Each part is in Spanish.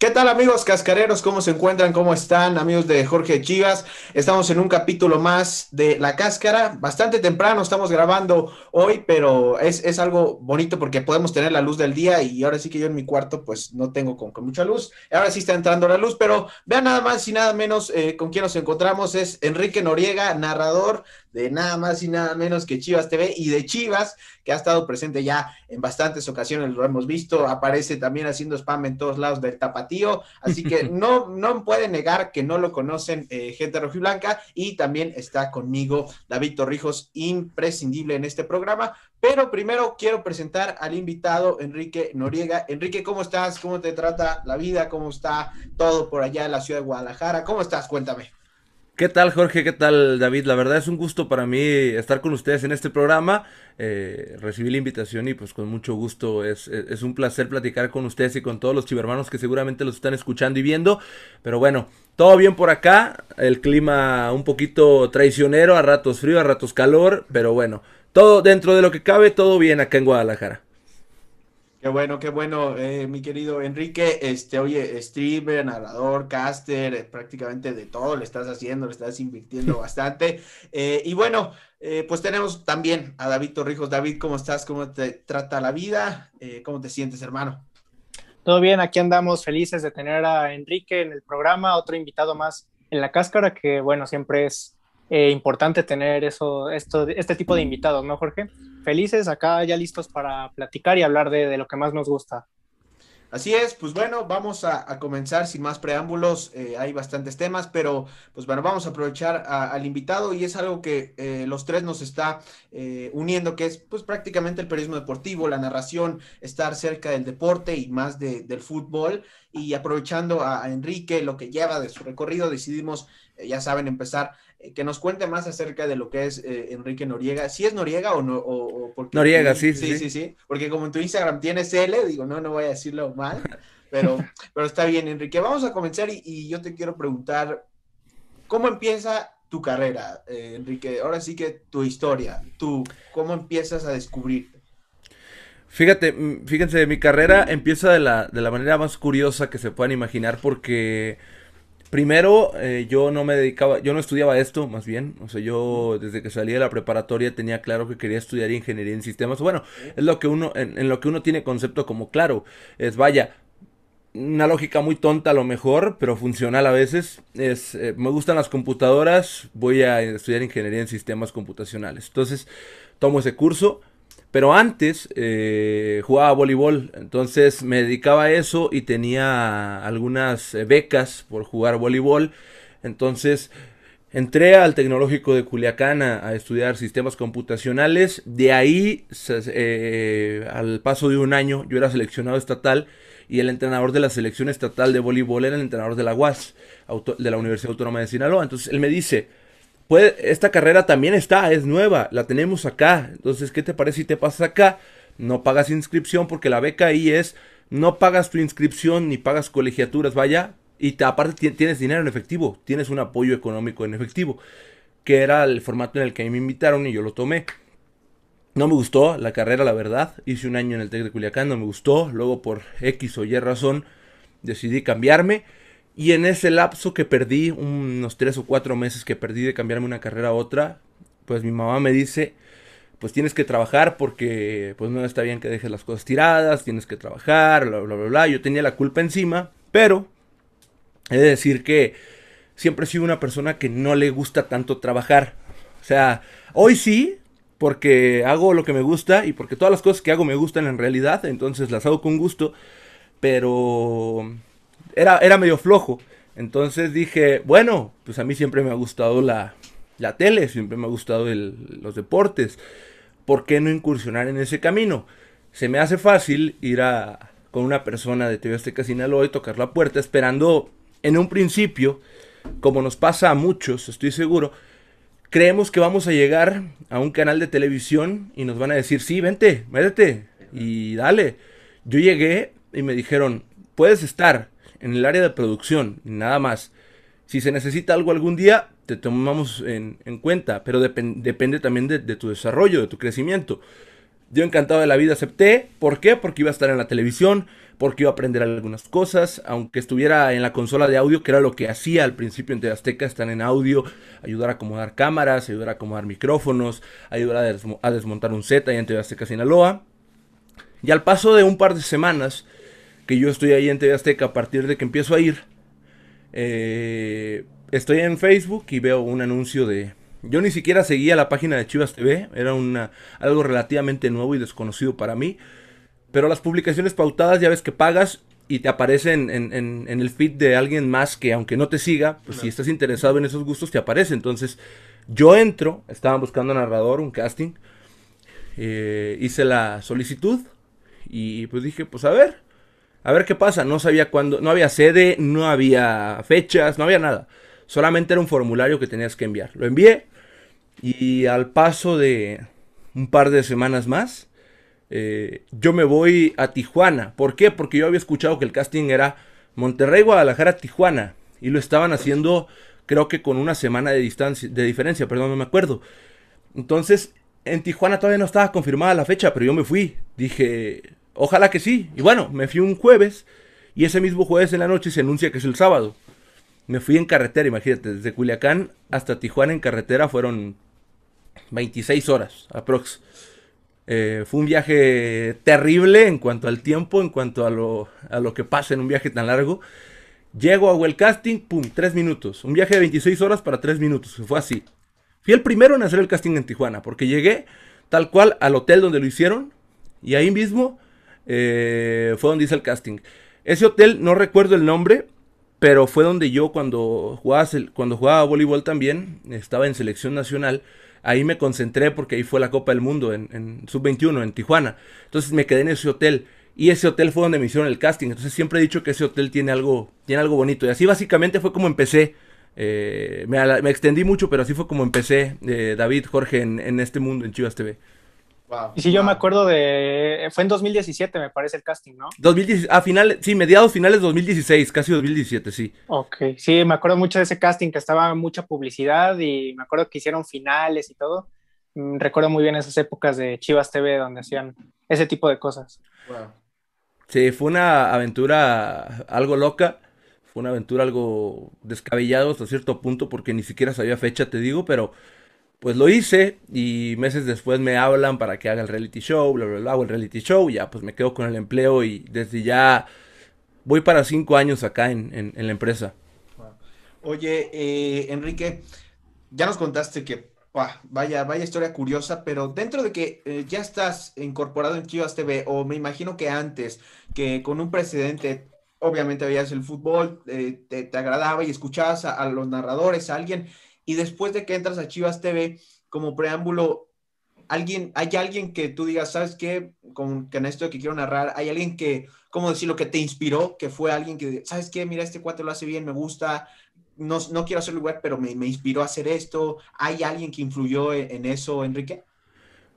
¿Qué tal amigos cascareros? ¿Cómo se encuentran? ¿Cómo están amigos de Jorge Chivas? Estamos en un capítulo más de La Cáscara. Bastante temprano estamos grabando hoy, pero es, algo bonito porque podemos tener la luz del día y ahora sí que yo en mi cuarto pues no tengo con, mucha luz. Ahora sí está entrando la luz, pero vean nada más y nada menos eh, con quién nos encontramos. Es Enrique Noriega, narrador de nada más y nada menos que Chivas TV y de Chivas, que ha estado presente ya en bastantes ocasiones, lo hemos visto, aparece también haciendo spam en todos lados del tapatío, así que no, no puede negar que no lo conocen eh, gente rojiblanca y también está conmigo David Torrijos, imprescindible en este programa, pero primero quiero presentar al invitado Enrique Noriega. Enrique, ¿cómo estás? ¿Cómo te trata la vida? ¿Cómo está todo por allá en la ciudad de Guadalajara? ¿Cómo estás? Cuéntame. ¿Qué tal Jorge? ¿Qué tal David? La verdad es un gusto para mí estar con ustedes en este programa. Eh, recibí la invitación y pues con mucho gusto es, es, un placer platicar con ustedes y con todos los chivermanos que seguramente los están escuchando y viendo. Pero bueno, todo bien por acá. El clima un poquito traicionero, a ratos frío, a ratos calor. Pero bueno, todo dentro de lo que cabe, todo bien acá en Guadalajara. Qué bueno, qué bueno, eh, mi querido Enrique. Este, oye, streamer, narrador, caster, eh, prácticamente de todo le estás haciendo, le estás invirtiendo bastante. Eh, y bueno, pues tenemos también a David Torrijos. David, ¿cómo estás? ¿Cómo te trata la vida? ¿Cómo te sientes, hermano? Todo bien, aquí andamos felices de tener a Enrique en el programa, otro invitado más en la cáscara, que bueno, siempre es eh, importante tener eso, esto, este tipo de invitados, ¿no, Jorge? Felices, acá ya listos para platicar y hablar de, lo que más nos gusta. Así es, pues bueno, vamos a, comenzar sin más preámbulos. Eh, hay bastantes temas, pero pues bueno, vamos a aprovechar al invitado y es algo que eh, los tres nos está uniendo, que es pues prácticamente el periodismo deportivo, la narración, estar cerca del deporte y más del fútbol. Y aprovechando a Enrique, lo que lleva de su recorrido, decidimos, ya saben, empezar eh, que nos cuente más acerca de lo que es eh, Enrique Noriega. ¿Si es Noriega o no? O, Noriega, sí sí, sí sí, Porque como en tu Instagram tienes L, digo, no, no voy a decirlo mal, pero, pero está bien, Enrique. Vamos a comenzar y, yo te quiero preguntar, ¿cómo empieza tu carrera, eh, Enrique? Ahora sí que tu historia, tú, ¿cómo empiezas a descubrirte? Fíjate, mm, fíjense, mi carrera empieza de la, de la manera más curiosa que se puedan imaginar porque Primero, eh, yo no me dedicaba, yo no estudiaba esto, más bien. O sea, yo desde que salí de la preparatoria tenía claro que quería estudiar ingeniería en sistemas. Bueno, es lo que uno, en, lo que uno tiene concepto como claro. Es vaya, una lógica muy tonta a lo mejor, pero funcional a veces. Es, eh, me gustan las computadoras, voy a estudiar ingeniería en sistemas computacionales. Entonces, tomo ese curso pero antes eh, jugaba voleibol, entonces me dedicaba a eso y tenía algunas eh, becas por jugar voleibol. Entonces entré al Tecnológico de Culiacán a, estudiar sistemas computacionales. De ahí, eh, al paso de un año, yo era seleccionado estatal y el entrenador de la selección estatal de voleibol era el entrenador de la UAS, de la Universidad Autónoma de Sinaloa. Entonces él me dice, esta carrera también está, es nueva, la tenemos acá. Entonces, ¿qué te parece si te pasas acá? No pagas inscripción porque la beca ahí es, no pagas tu inscripción ni pagas colegiaturas, vaya. Y aparte tienes dinero en efectivo, tienes un apoyo económico en efectivo, que era el formato en el que me invitaron y yo lo tomé. No me gustó la carrera, la verdad. Hice un año en el TEC de Culiacán, no me gustó. Luego por X o Y razón decidí cambiarme y en ese lapso que perdí, unos tres o cuatro meses que perdí de cambiarme una carrera a otra, pues mi mamá me dice, pues tienes que trabajar porque pues no está bien que dejes las cosas tiradas, tienes que trabajar, bla, bla, bla, bla. Yo tenía la culpa encima, pero he de decir que siempre he sido una persona que no le gusta tanto trabajar. O sea, hoy sí, porque hago lo que me gusta y porque todas las cosas que hago me gustan en realidad, entonces las hago con gusto, pero era, era medio flojo. Entonces dije, bueno, pues a mí siempre me ha gustado la, la tele, siempre me ha gustado los deportes. ¿Por qué no incursionar en ese camino? Se me hace fácil ir a, con una persona de TV Azteca Sinaloa y tocar la puerta esperando en un principio, como nos pasa a muchos, estoy seguro, creemos que vamos a llegar a un canal de televisión y nos van a decir, sí, vente, métete y dale. Yo llegué y me dijeron, puedes estar, en el área de producción, nada más. Si se necesita algo algún día, te tomamos en, cuenta, pero depende también de, tu desarrollo, de tu crecimiento. Yo encantado de la vida acepté. ¿Por qué? Porque iba a estar en la televisión, porque iba a aprender algunas cosas, aunque estuviera en la consola de audio, que era lo que hacía al principio en Azteca, estar en audio, ayudar a acomodar cámaras, ayudar a acomodar micrófonos, ayudar a, desmontar un Z y en Azteca Sinaloa. Y al paso de un par de semanas, que yo estoy ahí en TV Azteca a partir de que empiezo a ir. Eh, estoy en Facebook y veo un anuncio de... Yo ni siquiera seguía la página de Chivas TV, era algo relativamente nuevo y desconocido para mí. Pero las publicaciones pautadas, ya ves que pagas y te aparecen en, el feed de alguien más que aunque no te siga, pues si estás interesado en esos gustos te aparece. Entonces yo entro, estaban buscando narrador, un casting, eh, hice la solicitud y pues dije, pues a ver, a ver qué pasa, no sabía cuándo, no había sede, no había fechas, no había nada. Solamente era un formulario que tenías que enviar. Lo envié y al paso de un par de semanas más, eh, yo me voy a Tijuana. ¿Por qué? Porque yo había escuchado que el casting era Monterrey, Guadalajara, Tijuana. Y lo estaban haciendo, creo que con una semana de distancia, de diferencia, perdón, no me acuerdo. Entonces, en Tijuana todavía no estaba confirmada la fecha, pero yo me fui. Dije, Ojalá que sí. Y bueno, me fui un jueves y ese mismo jueves en la noche se anuncia que es el sábado. Me fui en carretera, imagínate, desde Culiacán hasta Tijuana en carretera fueron 26 horas aprox. Eh, fue un viaje terrible en cuanto al tiempo, en cuanto a lo, que pasa en un viaje tan largo. Llego a casting, pum, 3 minutos. Un viaje de 26 horas para 3 minutos. Fue así. Fui el primero en hacer el casting en Tijuana, porque llegué tal cual al hotel donde lo hicieron y ahí mismo eh, fue donde hice el casting. Ese hotel, no recuerdo el nombre, pero fue donde yo cuando jugaba, cuando jugaba voleibol también, estaba en selección nacional, ahí me concentré porque ahí fue la Copa del Mundo en, Sub-21, en Tijuana. Entonces me quedé en ese hotel y ese hotel fue donde me hicieron el casting. Entonces siempre he dicho que ese hotel tiene algo, tiene algo bonito. Y así básicamente fue como empecé. Eh, me, extendí mucho, pero así fue como empecé, eh, David, Jorge, en, en este mundo, en Chivas TV y si yo me acuerdo de. Fue en 2017, me parece el casting, ¿no? 2016, a final, sí, mediados finales de 2016, casi 2017, sí. Ok, sí, me acuerdo mucho de ese casting que estaba mucha publicidad y me acuerdo que hicieron finales y todo. Mm, recuerdo muy bien esas épocas de Chivas TV donde hacían ese tipo de cosas. Wow. Sí, fue una aventura algo loca. Fue una aventura algo descabellado hasta cierto punto porque ni siquiera sabía fecha, te digo, pero pues lo hice y meses después me hablan para que haga el reality show, bla, bla, bla, hago el reality show, ya pues me quedo con el empleo y desde ya voy para cinco años acá en, en, la empresa. Oye, eh, Enrique, ya nos contaste que vaya, vaya historia curiosa, pero dentro de que eh, ya estás incorporado en Chivas TV, o me imagino que antes, que con un precedente obviamente veías el fútbol, eh, te, te, agradaba y escuchabas a, los narradores, a alguien y después de que entras a Chivas TV, como preámbulo, alguien, hay alguien que tú digas, ¿sabes qué? Con, esto que quiero narrar, hay alguien que, ¿cómo decirlo? Que te inspiró, que fue alguien que, ¿sabes qué? Mira, este cuate lo hace bien, me gusta, no, no quiero hacerlo web, pero me, inspiró a hacer esto. ¿Hay alguien que influyó e, en, eso, Enrique?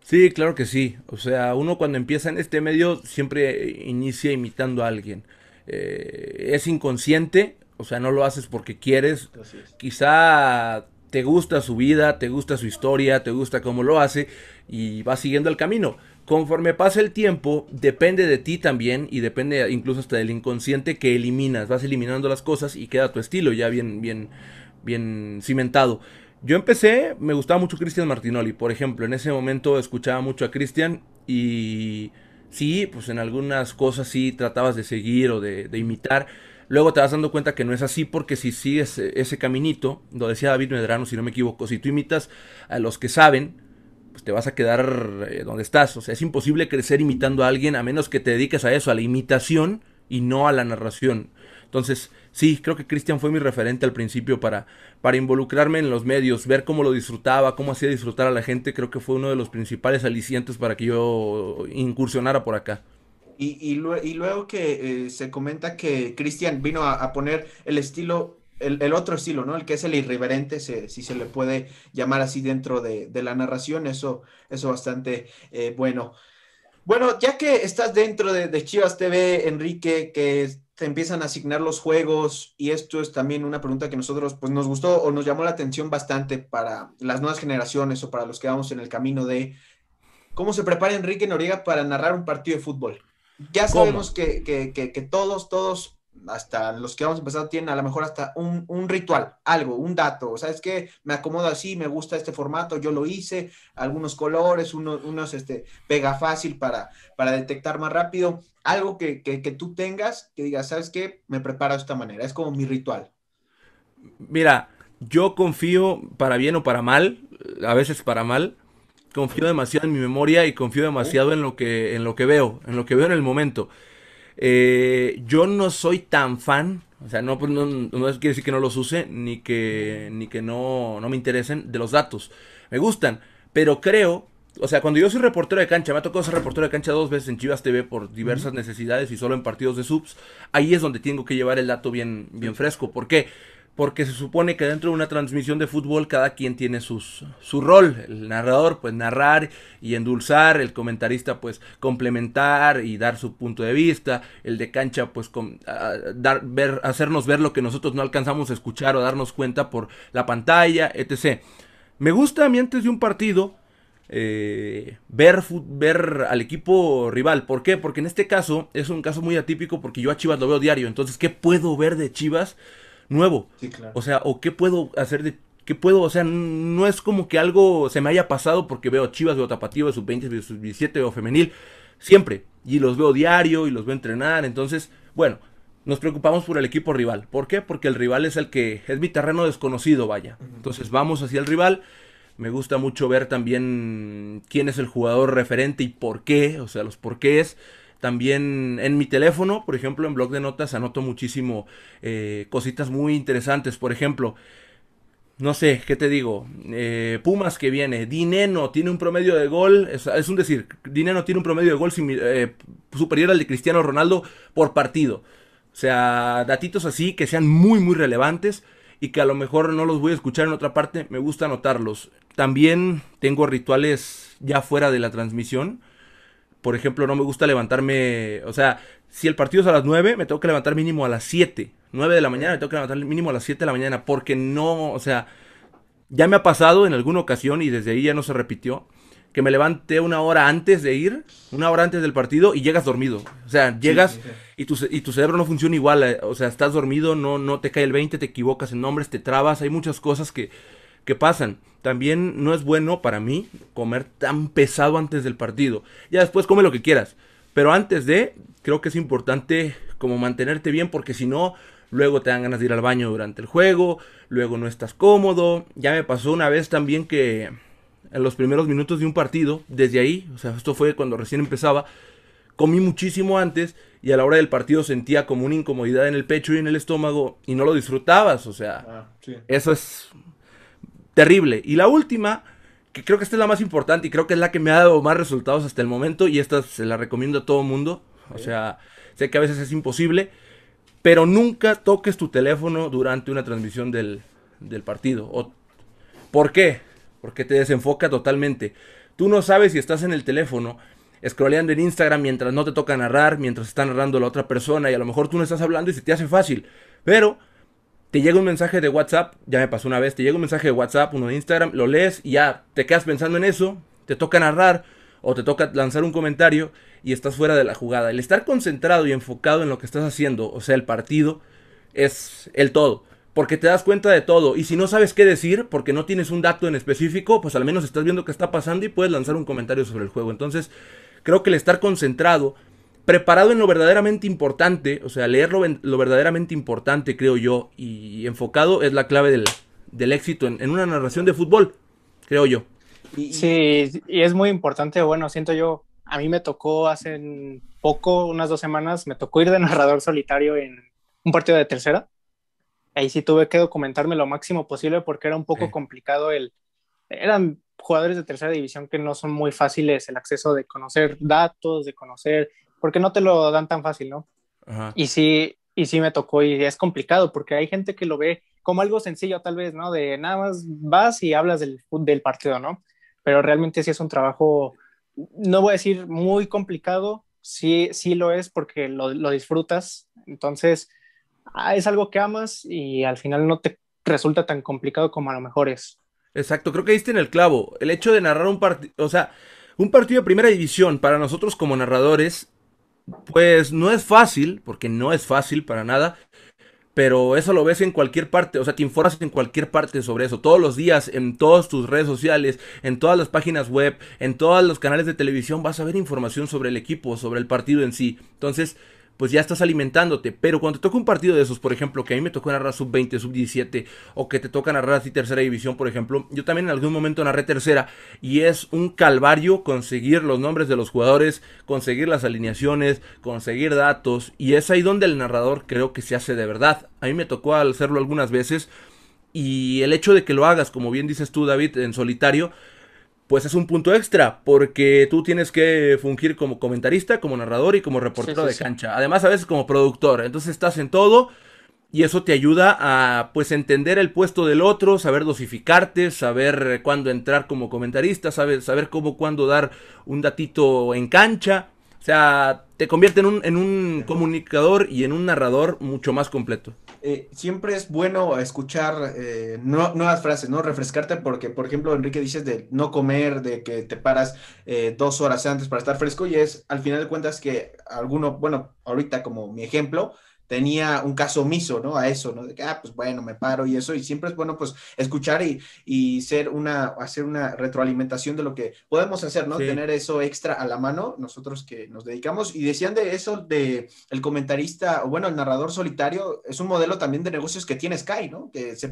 Sí, claro que sí. O sea, uno cuando empieza en este medio siempre inicia imitando a alguien. Eh, es inconsciente, o sea, no lo haces porque quieres. Quizá te gusta su vida, te gusta su historia, te gusta cómo lo hace y vas siguiendo el camino. Conforme pasa el tiempo, depende de ti también y depende incluso hasta del inconsciente que eliminas, vas eliminando las cosas y queda tu estilo ya bien, bien, bien cimentado. Yo empecé, me gustaba mucho Cristian Martinoli, por ejemplo, en ese momento escuchaba mucho a Cristian y sí, pues en algunas cosas sí tratabas de seguir o de, de imitar, Luego te vas dando cuenta que no es así porque si sigues e-, ese caminito, lo decía David Medrano, si no me equivoco, si tú imitas a los que saben, pues te vas a quedar eh, donde estás. O sea, es imposible crecer imitando a alguien a menos que te dediques a eso, a la imitación y no a la narración. Entonces, sí, creo que Cristian fue mi referente al principio para, para involucrarme en los medios, ver cómo lo disfrutaba, cómo hacía disfrutar a la gente, creo que fue uno de los principales alicientes para que yo incursionara por acá. Y, luego que eh, se comenta que Cristian vino a, poner el estilo el, otro estilo, ¿no? El que es el irreverente, si se le puede llamar así dentro de, la narración, eso eso bastante eh, bueno. Bueno, ya que estás dentro de, de, Chivas TV, Enrique, que te empiezan a asignar los juegos, y esto es también una pregunta que nosotros pues, nos gustó o nos llamó la atención bastante para las nuevas generaciones o para los que vamos en el camino de cómo se prepara Enrique Noriega para narrar un partido de fútbol. Ya sabemos que, todos, todos, hasta los que vamos a tienen a lo mejor hasta un, ritual, algo, un dato. O sea, es que me acomodo así, me gusta este formato, yo lo hice, algunos colores, unos este, pega fácil para, para detectar más rápido. Algo que, que tú tengas que digas, ¿sabes qué? Me preparo de esta manera, es como mi ritual. Mira, yo confío para bien o para mal, a veces para mal, confío demasiado en mi memoria y confío demasiado en lo que, en lo que veo, en lo que veo en el momento. Eh, yo no soy tan fan, o sea, no, pues, no, no, quiere decir que no los use, ni que, ni que no, no me interesen de los datos. Me gustan, pero creo, o sea, cuando yo soy reportero de cancha, me ha tocado ser reportero de cancha dos veces en Chivas TV por diversas necesidades y solo en partidos de subs, ahí es donde tengo que llevar el dato bien, bien fresco. ¿Por qué? porque se supone que dentro de una transmisión de fútbol cada quien tiene sus, su rol. El narrador, pues narrar y endulzar, el comentarista, pues complementar y dar su punto de vista, el de cancha, pues dar, ver, hacernos ver lo que nosotros no alcanzamos a escuchar o darnos cuenta por la pantalla, etc. Me gusta a mí antes de un partido eh, ver, ver al equipo rival. ¿Por qué? Porque en este caso es un caso muy atípico porque yo a Chivas lo veo diario. Entonces, ¿qué puedo ver de Chivas? nuevo. O sea, o qué puedo hacer de ¿qué puedo, o sea, no es como que algo se me haya pasado porque veo Chivas, veo Tapatío, veo sub-20, veo sub-17, veo femenil, siempre. Y los veo diario y los veo entrenar. Entonces, bueno, nos preocupamos por el equipo rival. ¿Por qué? Porque el rival es el que es mi terreno desconocido, vaya. Entonces vamos hacia el rival. Me gusta mucho ver también quién es el jugador referente y por qué, o sea, los porqués. qué también en mi teléfono, por ejemplo, en blog de notas anoto muchísimo eh, cositas muy interesantes. Por ejemplo, no sé, ¿qué te digo? Eh, Pumas que viene, Dineno tiene un promedio de gol, es, un decir, Dineno tiene un promedio de gol eh, superior al de Cristiano Ronaldo por partido. O sea, datitos así que sean muy, muy relevantes y que a lo mejor no los voy a escuchar en otra parte, me gusta anotarlos. También tengo rituales ya fuera de la transmisión por ejemplo, no me gusta levantarme, o sea, si el partido es a las 9, me tengo que levantar mínimo a las 7. 9 de la mañana, me tengo que levantar mínimo a las 7 de la mañana, porque no, o sea, ya me ha pasado en alguna ocasión y desde ahí ya no se repitió, que me levanté una hora antes de ir, una hora antes del partido y llegas dormido. O sea, llegas Y, tu, y, tu, cerebro no funciona igual, eh, o sea, estás dormido, no, no te cae el 20, te equivocas en nombres, te trabas, hay muchas cosas que, que pasan. También no es bueno para mí comer tan pesado antes del partido. Ya después come lo que quieras. Pero antes de, creo que es importante como mantenerte bien porque si no, luego te dan ganas de ir al baño durante el juego, luego no estás cómodo. Ya me pasó una vez también que en los primeros minutos de un partido, desde ahí, o sea, esto fue cuando recién empezaba, comí muchísimo antes y a la hora del partido sentía como una incomodidad en el pecho y en el estómago y no lo disfrutabas, o sea, ah, eso es terrible. Y la última, que creo que esta es la más importante y creo que es la que me ha dado más resultados hasta el momento y esta se la recomiendo a todo mundo. O sea, sé que a veces es imposible, pero nunca toques tu teléfono durante una transmisión del, partido. ¿Por qué? Porque te desenfoca totalmente. Tú no sabes si estás en el teléfono scrolleando en Instagram mientras no te toca narrar, mientras está narrando la otra persona y a lo mejor tú no estás hablando y se te hace fácil. Pero te llega un mensaje de WhatsApp, ya me pasó una vez, te llega un mensaje de WhatsApp, uno de Instagram, lo lees y ya te quedas pensando en eso, te toca narrar o te toca lanzar un comentario y estás fuera de la jugada. El estar concentrado y enfocado en lo que estás haciendo, o sea, el partido, es el todo. Porque te das cuenta de todo. Y si no sabes qué decir, porque no tienes un dato en específico, pues al menos estás viendo qué está pasando y puedes lanzar un comentario sobre el juego. Entonces, creo que el estar concentrado preparado en lo verdaderamente importante, o sea, leer lo, lo verdaderamente importante, creo yo, y enfocado es la clave del, del éxito en, en, una narración de fútbol, creo yo. Sí, y es muy importante, bueno, siento yo, a mí me tocó hace poco, unas dos semanas, me tocó ir de narrador solitario en un partido de tercera. Ahí sí tuve que documentarme lo máximo posible porque era un poco complicado el... Eran jugadores de tercera división que no son muy fáciles el acceso de conocer datos, de conocer porque no te lo dan tan fácil, ¿no? Y sí, y sí me tocó y es complicado porque hay gente que lo ve como algo sencillo tal vez, ¿no? De nada más vas y hablas del, del partido, ¿no? Pero realmente sí es un trabajo, no voy a decir muy complicado, sí, sí lo es porque lo, lo disfrutas, entonces ah, es algo que amas y al final no te resulta tan complicado como a lo mejor es. Exacto, creo que diste en el clavo, el hecho de narrar un partido, o sea, un partido de primera división para nosotros como narradores pues no es fácil, porque no es fácil para nada, pero eso lo ves en cualquier parte, o sea, te informas en cualquier parte sobre eso, todos los días, en todas tus redes sociales, en todas las páginas web, en todos los canales de televisión, vas a ver información sobre el equipo, sobre el partido en sí. Entonces, pues ya estás alimentándote. Pero cuando te toca un partido de esos, por ejemplo, que a mí me tocó narrar sub-20, sub-17, o que te toca narrar así tercera división, por ejemplo, yo también en algún momento narré tercera, y es un calvario conseguir los nombres de los jugadores, conseguir las alineaciones, conseguir datos, y es ahí donde el narrador creo que se hace de verdad. A mí me tocó hacerlo algunas veces. Y el hecho de que lo hagas, como bien dices tú, David, en solitario, pues es un punto extra, porque tú tienes que fungir como comentarista, como narrador y como reportero de cancha. Además, a veces como productor. Entonces estás en todo y eso te ayuda a pues entender el puesto del otro, saber dosificarte, saber cuándo entrar como comentarista, saber, saber cómo cuándo dar un datito en cancha. O sea, te convierte en un, comunicador y en un narrador mucho más completo. Eh, siempre es bueno escuchar eh, nuevas frases, ¿no? Refrescarte porque, por ejemplo, Enrique dices de no comer, de que te paras eh, dos horas antes para estar fresco y es, al final de cuentas, que alguno, bueno, ahorita como mi ejemplo, tenía un caso omiso, ¿no? A eso, ¿no? De que, ah, pues bueno, me paro y eso, y siempre es bueno, pues, escuchar y, ser una, hacer una retroalimentación de lo que podemos hacer, ¿no? Tener eso extra a la mano, nosotros que nos dedicamos, y decían de eso, de el comentarista, o bueno, el narrador solitario, es un modelo también de negocios que tiene Sky, ¿no? Que se,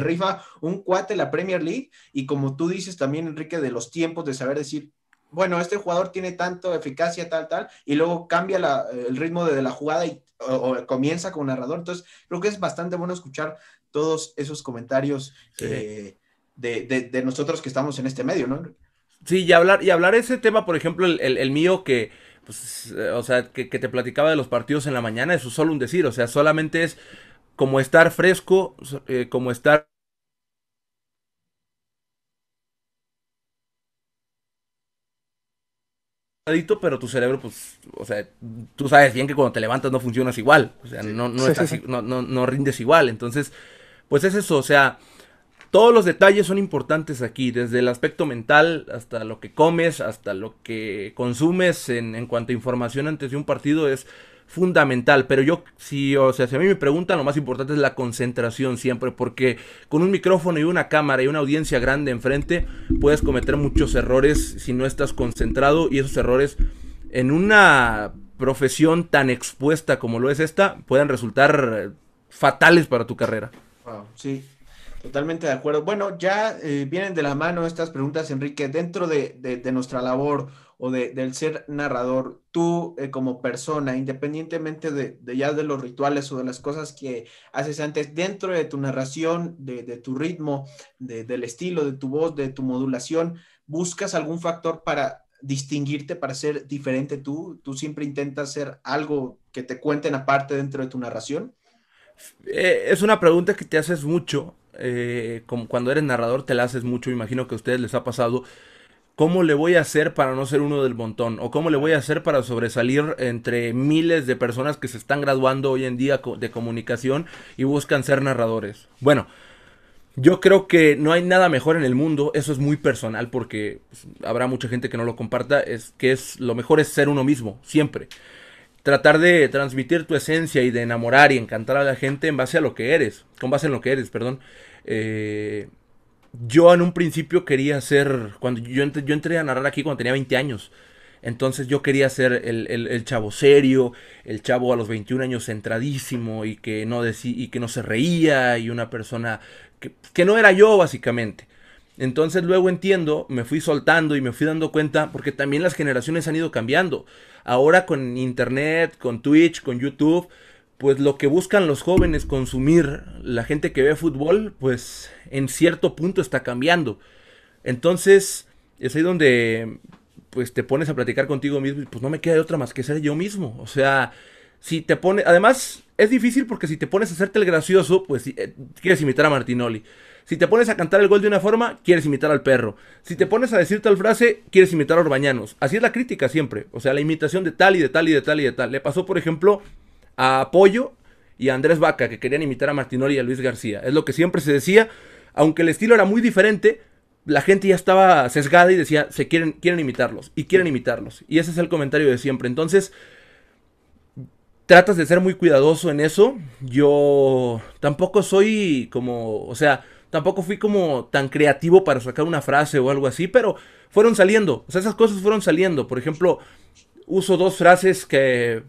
rifa un cuate la Premier League, y como tú dices también, Enrique, de los tiempos, de saber decir, bueno, este jugador tiene tanto eficacia, tal, tal, y luego cambia el ritmo de, la jugada y o, comienza como narrador. Entonces, creo que es bastante bueno escuchar todos esos comentarios eh, de, de, nosotros que estamos en este medio, ¿no? Sí, y hablar, y hablar ese tema, por ejemplo, el, mío que, pues, eh, o sea, que, te platicaba de los partidos en la mañana, eso es solo un decir, o sea, solamente es como estar fresco, eh, como estar pero tu cerebro, pues, o sea, tú sabes bien que cuando te levantas no funcionas igual, o sea, no, no, no, rindes igual, entonces, pues es eso, o sea, todos los detalles son importantes aquí, desde el aspecto mental hasta lo que comes, hasta lo que consumes en, en cuanto a información antes de un partido, es fundamental. Pero yo, si, o sea, si a mí me preguntan, lo más importante es la concentración siempre, porque con un micrófono y una cámara y una audiencia grande enfrente, puedes cometer muchos errores si no estás concentrado y esos errores en una profesión tan expuesta como lo es esta, pueden resultar fatales para tu carrera. sí, Totalmente de acuerdo. Bueno, ya eh, vienen de la mano estas preguntas, Enrique, dentro de, de, nuestra labor o del ser narrador, tú eh, como persona, independientemente de, ya de los rituales o de las cosas que haces antes, dentro de tu narración, de, tu ritmo, del estilo, de tu voz, de tu modulación, buscas algún factor para distinguirte, para ser diferente tú? ¿Tú siempre intentas hacer algo que te cuenten aparte dentro de tu narración? Eh, es una pregunta que te haces mucho. Eh, como cuando eres narrador te la haces mucho, imagino que a ustedes les ha pasado ¿Cómo le voy a hacer para no ser uno del montón? ¿O cómo le voy a hacer para sobresalir entre miles de personas que se están graduando hoy en día de comunicación y buscan ser narradores? Bueno, yo creo que no hay nada mejor en el mundo, eso es muy personal porque pues, habrá mucha gente que no lo comparta, es que es lo mejor es ser uno mismo, siempre. Tratar de transmitir tu esencia y de enamorar y encantar a la gente en base a lo que eres, con base en lo que eres, perdón. Eh, yo en un principio quería ser, cuando yo, yo entré a narrar aquí cuando tenía 20 años, entonces yo quería ser el, chavo serio, el chavo a los 21 años centradísimo y que no, y que no se reía y una persona que, que, no era yo básicamente. Entonces luego entiendo, me fui soltando y me fui dando cuenta porque también las generaciones han ido cambiando. Ahora con internet, con Twitch, con YouTube, pues lo que buscan los jóvenes consumir, la gente que ve fútbol, pues en cierto punto está cambiando. Entonces, es ahí donde pues te pones a platicar contigo mismo y pues no me queda de otra más que ser yo mismo. O sea, si te pones, además es difícil porque si te pones a hacerte el gracioso, pues eh, quieres imitar a Martinoli. Si te pones a cantar el gol de una forma, quieres imitar al perro. Si te pones a decir tal frase, quieres imitar a Orbañanos. Así es la crítica siempre. O sea, la imitación de tal y de tal y de tal y de tal. Le pasó, por ejemplo, a Apoyo y a Andrés Vaca, que querían imitar a Martinoli y a Luis García. Es lo que siempre se decía, aunque el estilo era muy diferente, la gente ya estaba sesgada y decía, se quieren, quieren imitarlos y quieren imitarlos. Y ese es el comentario de siempre. Entonces, tratas de ser muy cuidadoso en eso. Yo tampoco soy como, o sea, tampoco fui como tan creativo para sacar una frase o algo así, pero fueron saliendo. O sea, esas cosas fueron saliendo. Por ejemplo, uso dos frases que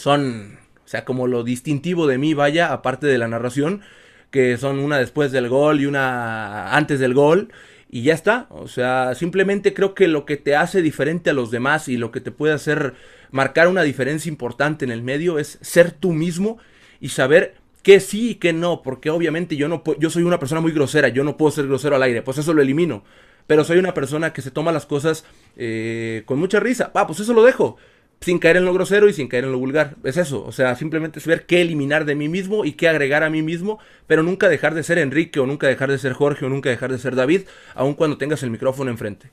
son, o sea, como lo distintivo de mí, vaya, aparte de la narración, que son una después del gol y una antes del gol. Y ya está, o sea, simplemente creo que lo que te hace diferente a los demás y lo que te puede hacer marcar una diferencia importante en el medio es ser tú mismo y saber que sí y qué no, porque obviamente yo no yo soy una persona muy grosera, yo no puedo ser grosero al aire, pues eso lo elimino. Pero soy una persona que se toma las cosas eh, con mucha risa. Ah, pues eso lo dejo sin caer en lo grosero y sin caer en lo vulgar. Es eso, o sea, simplemente es ver qué eliminar de mí mismo y qué agregar a mí mismo, pero nunca dejar de ser Enrique o nunca dejar de ser Jorge o nunca dejar de ser David, aun cuando tengas el micrófono enfrente.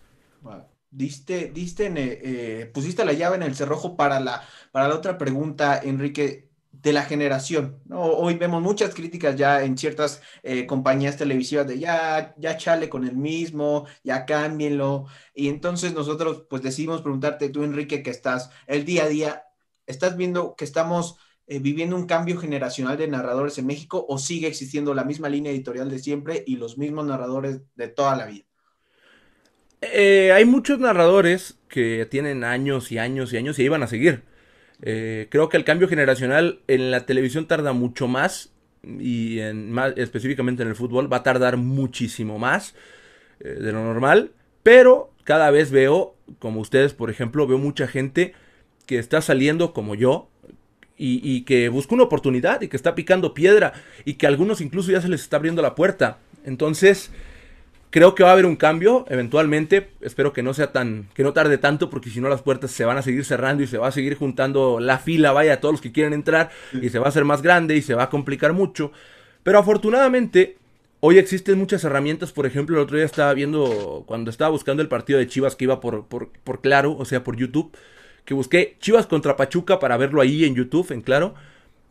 Diste, diste eh, eh, pusiste la llave en el cerrojo para la, para la otra pregunta, Enrique de la generación. Hoy vemos muchas críticas ya en ciertas eh, compañías televisivas de ya, ya chale con el mismo, ya cámbienlo. Y entonces nosotros pues decidimos preguntarte, tú Enrique, que estás el día a día, ¿estás viendo que estamos eh, viviendo un cambio generacional de narradores en México o sigue existiendo la misma línea editorial de siempre y los mismos narradores de toda la vida? Eh, hay muchos narradores que tienen años y años y años y iban a seguir eh, creo que el cambio generacional en la televisión tarda mucho más y en, más, específicamente en el fútbol va a tardar muchísimo más eh, de lo normal. Pero cada vez veo, como ustedes por ejemplo, veo mucha gente que está saliendo como yo y, y que busca una oportunidad y que está picando piedra y que a algunos incluso ya se les está abriendo la puerta. Entonces... Creo que va a haber un cambio eventualmente. Espero que no sea tan, que no tarde tanto, porque si no las puertas se van a seguir cerrando y se va a seguir juntando la fila, vaya, a todos los que quieren entrar y se va a hacer más grande y se va a complicar mucho. Pero afortunadamente hoy existen muchas herramientas. Por ejemplo, el otro día estaba viendo cuando estaba buscando el partido de Chivas que iba por, por, Claro, o sea, por YouTube, que busqué Chivas contra Pachuca para verlo ahí en YouTube, en Claro.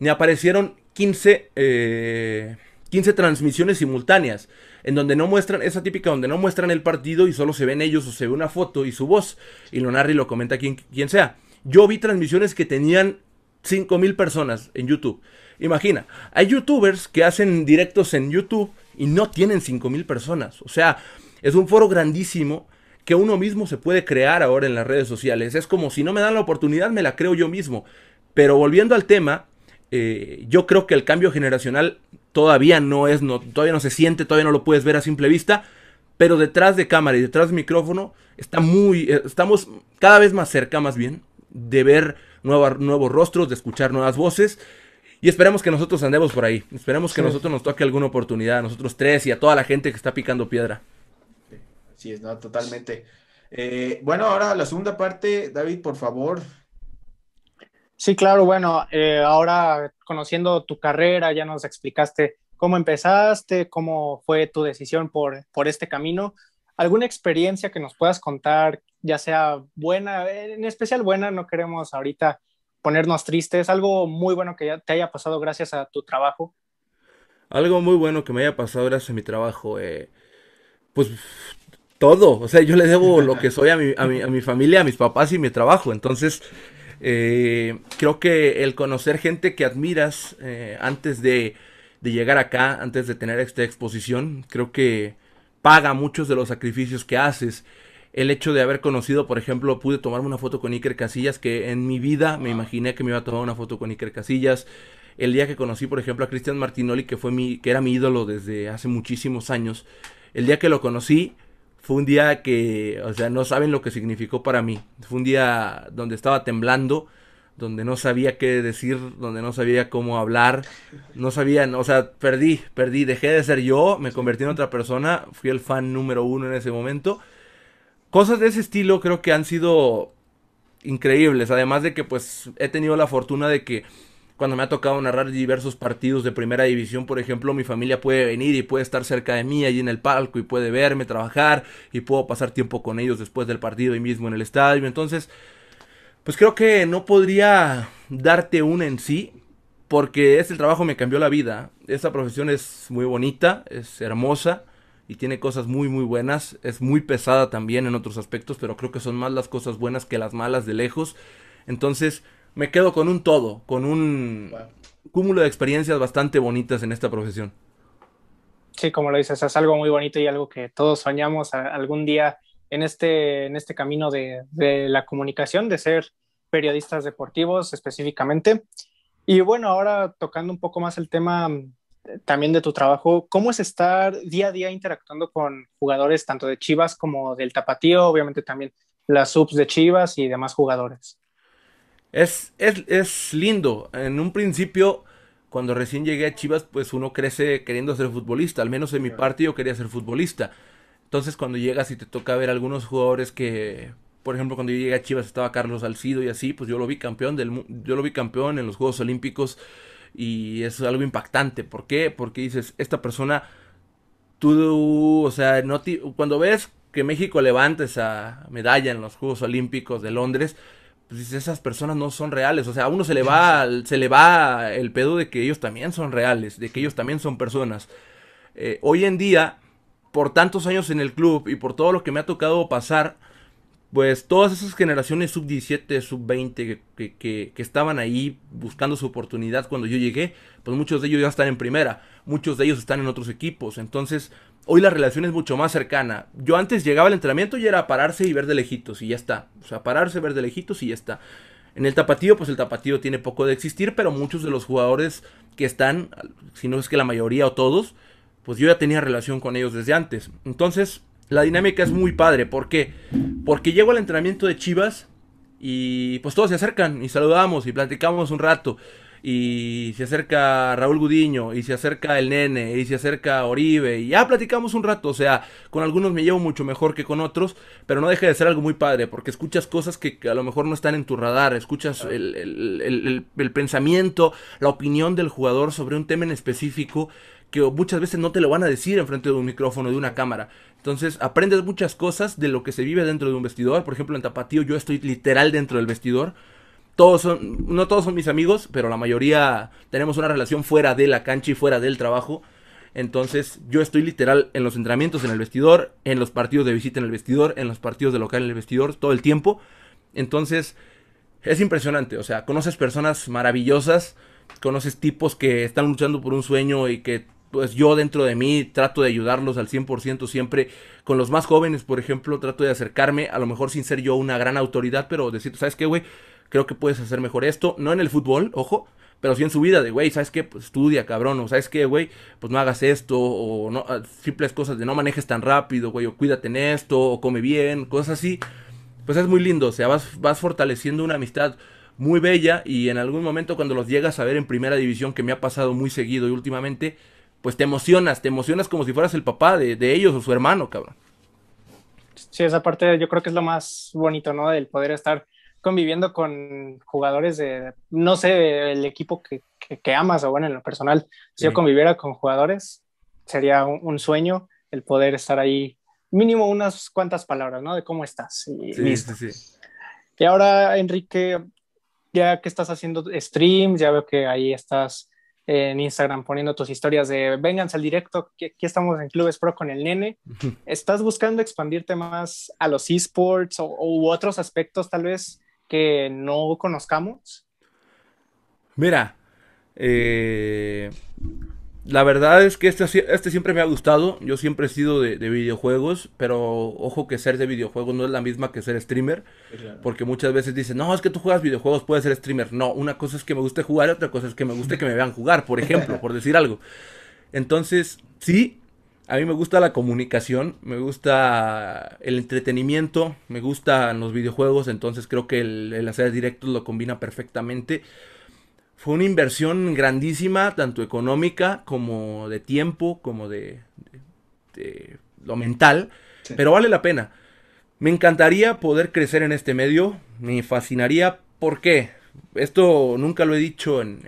Me aparecieron 15, 15 eh, transmisiones simultáneas en donde no muestran, esa típica donde no muestran el partido y solo se ven ellos o se ve una foto y su voz. Y lo narra y lo comenta quien, quien sea. Yo vi transmisiones que tenían 5000 personas en YouTube. Imagina, hay youtubers que hacen directos en YouTube y no tienen 5000 personas. O sea, es un foro grandísimo que uno mismo se puede crear ahora en las redes sociales. Es como si no me dan la oportunidad, me la creo yo mismo. Pero volviendo al tema, eh, yo creo que el cambio generacional todavía no es, no, todavía no se siente, todavía no lo puedes ver a simple vista, pero detrás de cámara y detrás de micrófono está muy, eh, estamos cada vez más cerca, más bien, de ver nuevos rostros, de escuchar nuevas voces. Y esperemos que nosotros andemos por ahí. Esperemos que nosotros nos toque alguna oportunidad, a nosotros tres y a toda la gente que está picando piedra. Así es, no, totalmente. Eh, bueno, ahora la segunda parte, David, por favor, Sí, claro, bueno, eh, ahora conociendo tu carrera, ya nos explicaste cómo empezaste, cómo fue tu decisión por, por este camino. ¿Alguna experiencia que nos puedas contar, ya sea buena, eh, en especial buena, no queremos ahorita ponernos tristes, algo muy bueno que ya te haya pasado gracias a tu trabajo? Algo muy bueno que me haya pasado gracias a mi trabajo, eh, pues todo, o sea, yo le debo lo que soy a mi, a mi familia, a mis papás y mi trabajo, entonces eh, creo que el conocer gente que admiras eh, antes de, de, llegar acá, antes de tener esta exposición, creo que paga muchos de los sacrificios que haces. El hecho de haber conocido, por ejemplo, pude tomarme una foto con Iker Casillas, que en mi vida me imaginé que me iba a tomar una foto con Iker Casillas. El día que conocí, por ejemplo, a Cristian Martinoli, que fue mi, que era mi ídolo desde hace muchísimos años. El día que lo conocí, fue un día que, o sea, no saben lo que significó para mí. Fue un día donde estaba temblando, donde no sabía qué decir, donde no sabía cómo hablar, no sabía, o sea, perdí, perdí, dejé de ser yo, me convertí en otra persona, fui el fan número uno en ese momento. Cosas de ese estilo creo que han sido increíbles, además de que pues he tenido la fortuna de que cuando me ha tocado narrar diversos partidos de primera división, por ejemplo, mi familia puede venir y puede estar cerca de mí allí en el palco y puede verme trabajar y puedo pasar tiempo con ellos después del partido y mismo en el estadio. Entonces, pues creo que no podría darte un en sí, porque ese trabajo me cambió la vida. esa profesión es muy bonita, es hermosa y tiene cosas muy muy buenas. Es muy pesada también en otros aspectos, pero creo que son más las cosas buenas que las malas de lejos. Entonces, me quedo con un todo, con un cúmulo de experiencias bastante bonitas en esta profesión. Sí, como lo dices, es algo muy bonito y algo que todos soñamos algún día en este, en este camino de, de la comunicación, de ser periodistas deportivos específicamente. Y bueno, ahora tocando un poco más el tema mm, también de tu trabajo, ¿cómo es estar día a día interactuando con jugadores tanto de Chivas como del Tapatío, obviamente también las subs de Chivas y demás jugadores? Es, es, lindo. En un principio, cuando recién llegué a Chivas, pues uno crece queriendo ser futbolista. Al menos en mi parte yo quería ser futbolista. Entonces cuando llegas y te toca ver algunos jugadores que, por ejemplo, cuando yo llegué a Chivas estaba Carlos Alcido y así, pues yo lo vi campeón del yo lo vi campeón en los Juegos Olímpicos y es algo impactante. ¿Por qué? Porque dices, esta persona tú, o sea, no cuando ves que México levanta esa medalla en los Juegos Olímpicos de Londres, pues, esas personas no son reales. O sea, a uno se le va, se le va el pedo de que ellos también son reales, de que ellos también son personas. Eh, hoy en día, por tantos años en el club y por todo lo que me ha tocado pasar, pues todas esas generaciones sub 17, sub 20 que, que, estaban ahí buscando su oportunidad cuando yo llegué, pues muchos de ellos ya están en primera, muchos de ellos están en otros equipos. Entonces, Hoy la relación es mucho más cercana. Yo antes llegaba al entrenamiento y era pararse y ver de lejitos y ya está. O sea, pararse, ver de lejitos y ya está. En el tapatío, pues el tapatío tiene poco de existir, pero muchos de los jugadores que están, si no es que la mayoría o todos, pues yo ya tenía relación con ellos desde antes. Entonces, la dinámica es muy padre. ¿Por qué? Porque llego al entrenamiento de Chivas y pues todos se acercan y saludamos y platicamos un rato y se acerca Raúl Gudiño, y se acerca el nene, y se acerca Oribe, y ya platicamos un rato, o sea, con algunos me llevo mucho mejor que con otros, pero no deja de ser algo muy padre, porque escuchas cosas que a lo mejor no están en tu radar, escuchas el, el pensamiento, la opinión del jugador sobre un tema en específico que muchas veces no te lo van a decir enfrente de un micrófono, de una cámara. Entonces aprendes muchas cosas de lo que se vive dentro de un vestidor. Por ejemplo, en Tapatío yo estoy literal dentro del vestidor todos son, no todos son mis amigos, pero la mayoría tenemos una relación fuera de la cancha y fuera del trabajo. Entonces yo estoy literal en los entrenamientos en el vestidor, en los partidos de visita en el vestidor, en los partidos de local en el vestidor, todo el tiempo. Entonces es impresionante, o sea, conoces personas maravillosas, conoces tipos que están luchando por un sueño y que pues yo dentro de mí trato de ayudarlos al 100% siempre. Con los más jóvenes, por ejemplo, trato de acercarme, a lo mejor sin ser yo una gran autoridad, pero decir, ¿sabes qué, güey? creo que puedes hacer mejor esto, no en el fútbol, ojo, pero sí en su vida de, güey, ¿sabes qué? Pues estudia, cabrón, o ¿sabes qué, güey? Pues no hagas esto, o no, ah, simples cosas de no manejes tan rápido, güey, o cuídate en esto, o come bien, cosas así. Pues es muy lindo, o sea, vas, fortaleciendo una amistad muy bella y en algún momento cuando los llegas a ver en primera división, que me ha pasado muy seguido y últimamente, pues te emocionas, te emocionas como si fueras el papá de, de ellos o su hermano, cabrón. Sí, esa parte yo creo que es lo más bonito, ¿no? Del poder estar conviviendo con jugadores de, no sé, el equipo que, amas o bueno, en lo personal, si yo conviviera con jugadores, sería un, sueño el poder estar ahí mínimo unas cuantas palabras, ¿no? De cómo estás. Y, listo. Sí, y ahora, Enrique, ya que estás haciendo streams, ya veo que ahí estás en Instagram poniendo tus historias de vénganse al directo, que aquí estamos en Clubes Pro con el nene. ¿Estás buscando expandirte más a los esports o, u otros aspectos tal vez que no conozcamos? Mira, eh, la verdad es que este, este, siempre me ha gustado. Yo siempre he sido de, videojuegos, pero ojo que ser de videojuegos no es la misma que ser streamer. Porque muchas veces dicen, no, es que tú juegas videojuegos, puedes ser streamer. No, una cosa es que me guste jugar otra cosa es que me guste que me vean jugar, por ejemplo, por decir algo. Entonces, sí, a mí me gusta la comunicación, me gusta el entretenimiento, me gustan los videojuegos, entonces creo que el, hacer directos lo combina perfectamente. Fue una inversión grandísima, tanto económica como de tiempo, como de, lo mental, pero vale la pena. Me encantaría poder crecer en este medio, me fascinaría. ¿Por qué? Esto nunca lo he dicho en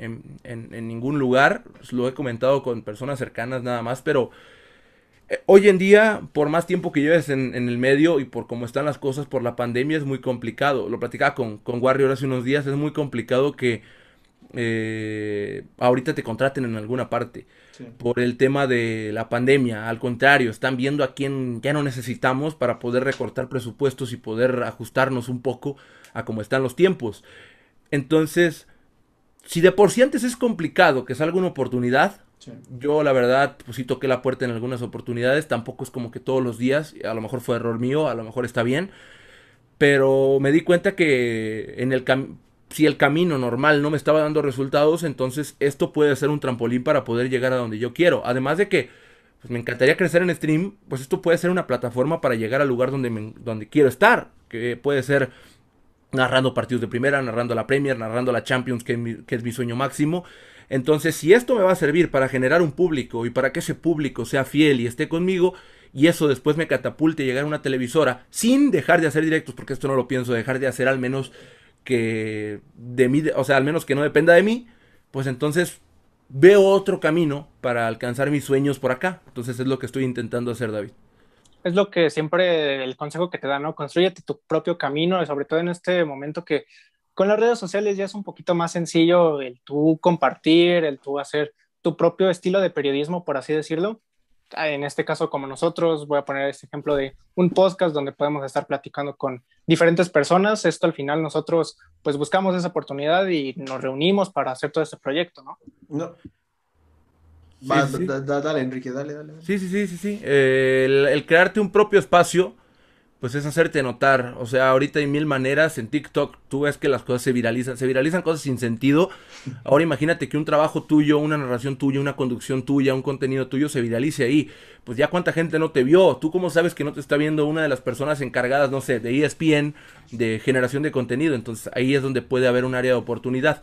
ningún lugar, lo he comentado con personas cercanas nada más, pero eh, hoy en día, por más tiempo que lleves en, el medio y por cómo están las cosas por la pandemia, es muy complicado. Lo platicaba con, con Warrior hace unos días, es muy complicado que eh, ahorita te contraten en alguna parte por el tema de la pandemia. Al contrario, están viendo a quién ya no necesitamos para poder recortar presupuestos y poder ajustarnos un poco a cómo están los tiempos. Entonces, si de por sí antes es complicado que salga una oportunidad, yo, la verdad, pues sí toqué la puerta en algunas oportunidades. Tampoco es como que todos los días. A lo mejor fue error mío, a lo mejor está bien. Pero me di cuenta que en el si el camino normal no me estaba dando resultados, entonces esto puede ser un trampolín para poder llegar a donde yo quiero. Además de que pues, me encantaría crecer en stream, pues esto puede ser una plataforma para llegar al lugar donde, donde quiero estar. Que puede ser narrando partidos de primera, narrando la Premier, narrando la Champions, que es mi sueño máximo. Entonces, si esto me va a servir para generar un público y para que ese público sea fiel y esté conmigo, y eso después me catapulte y llegar a una televisora sin dejar de hacer directos, porque esto no lo pienso dejar de hacer al menos que de mí, o sea, al menos que no dependa de mí, pues entonces veo otro camino para alcanzar mis sueños por acá. Entonces es lo que estoy intentando hacer, David. Es lo que siempre el consejo que te da, ¿no? Construyete tu propio camino, sobre todo en este momento que con las redes sociales ya es un poquito más sencillo el tú compartir, el tú hacer tu propio estilo de periodismo, por así decirlo. Ah, en este caso, como nosotros, voy a poner este ejemplo de un podcast donde podemos estar platicando con diferentes personas. Esto al final nosotros pues buscamos esa oportunidad y nos reunimos para hacer todo este proyecto, ¿no? No, dale, Enrique, dale, dale, Sí, sí, sí, sí, sí. el, crearte un propio espacio pues es hacerte notar. O sea, ahorita hay mil maneras. En TikTok tú ves que las cosas se viralizan. Se viralizan cosas sin sentido. Ahora imagínate que un trabajo tuyo, una narración tuya, una conducción tuya, un contenido tuyo se viralice ahí. Pues ya cuánta gente no te vio. Tú cómo sabes que no te está viendo una de las personas encargadas, no sé, de ESPN, de generación de contenido. Entonces ahí es donde puede haber un área de oportunidad.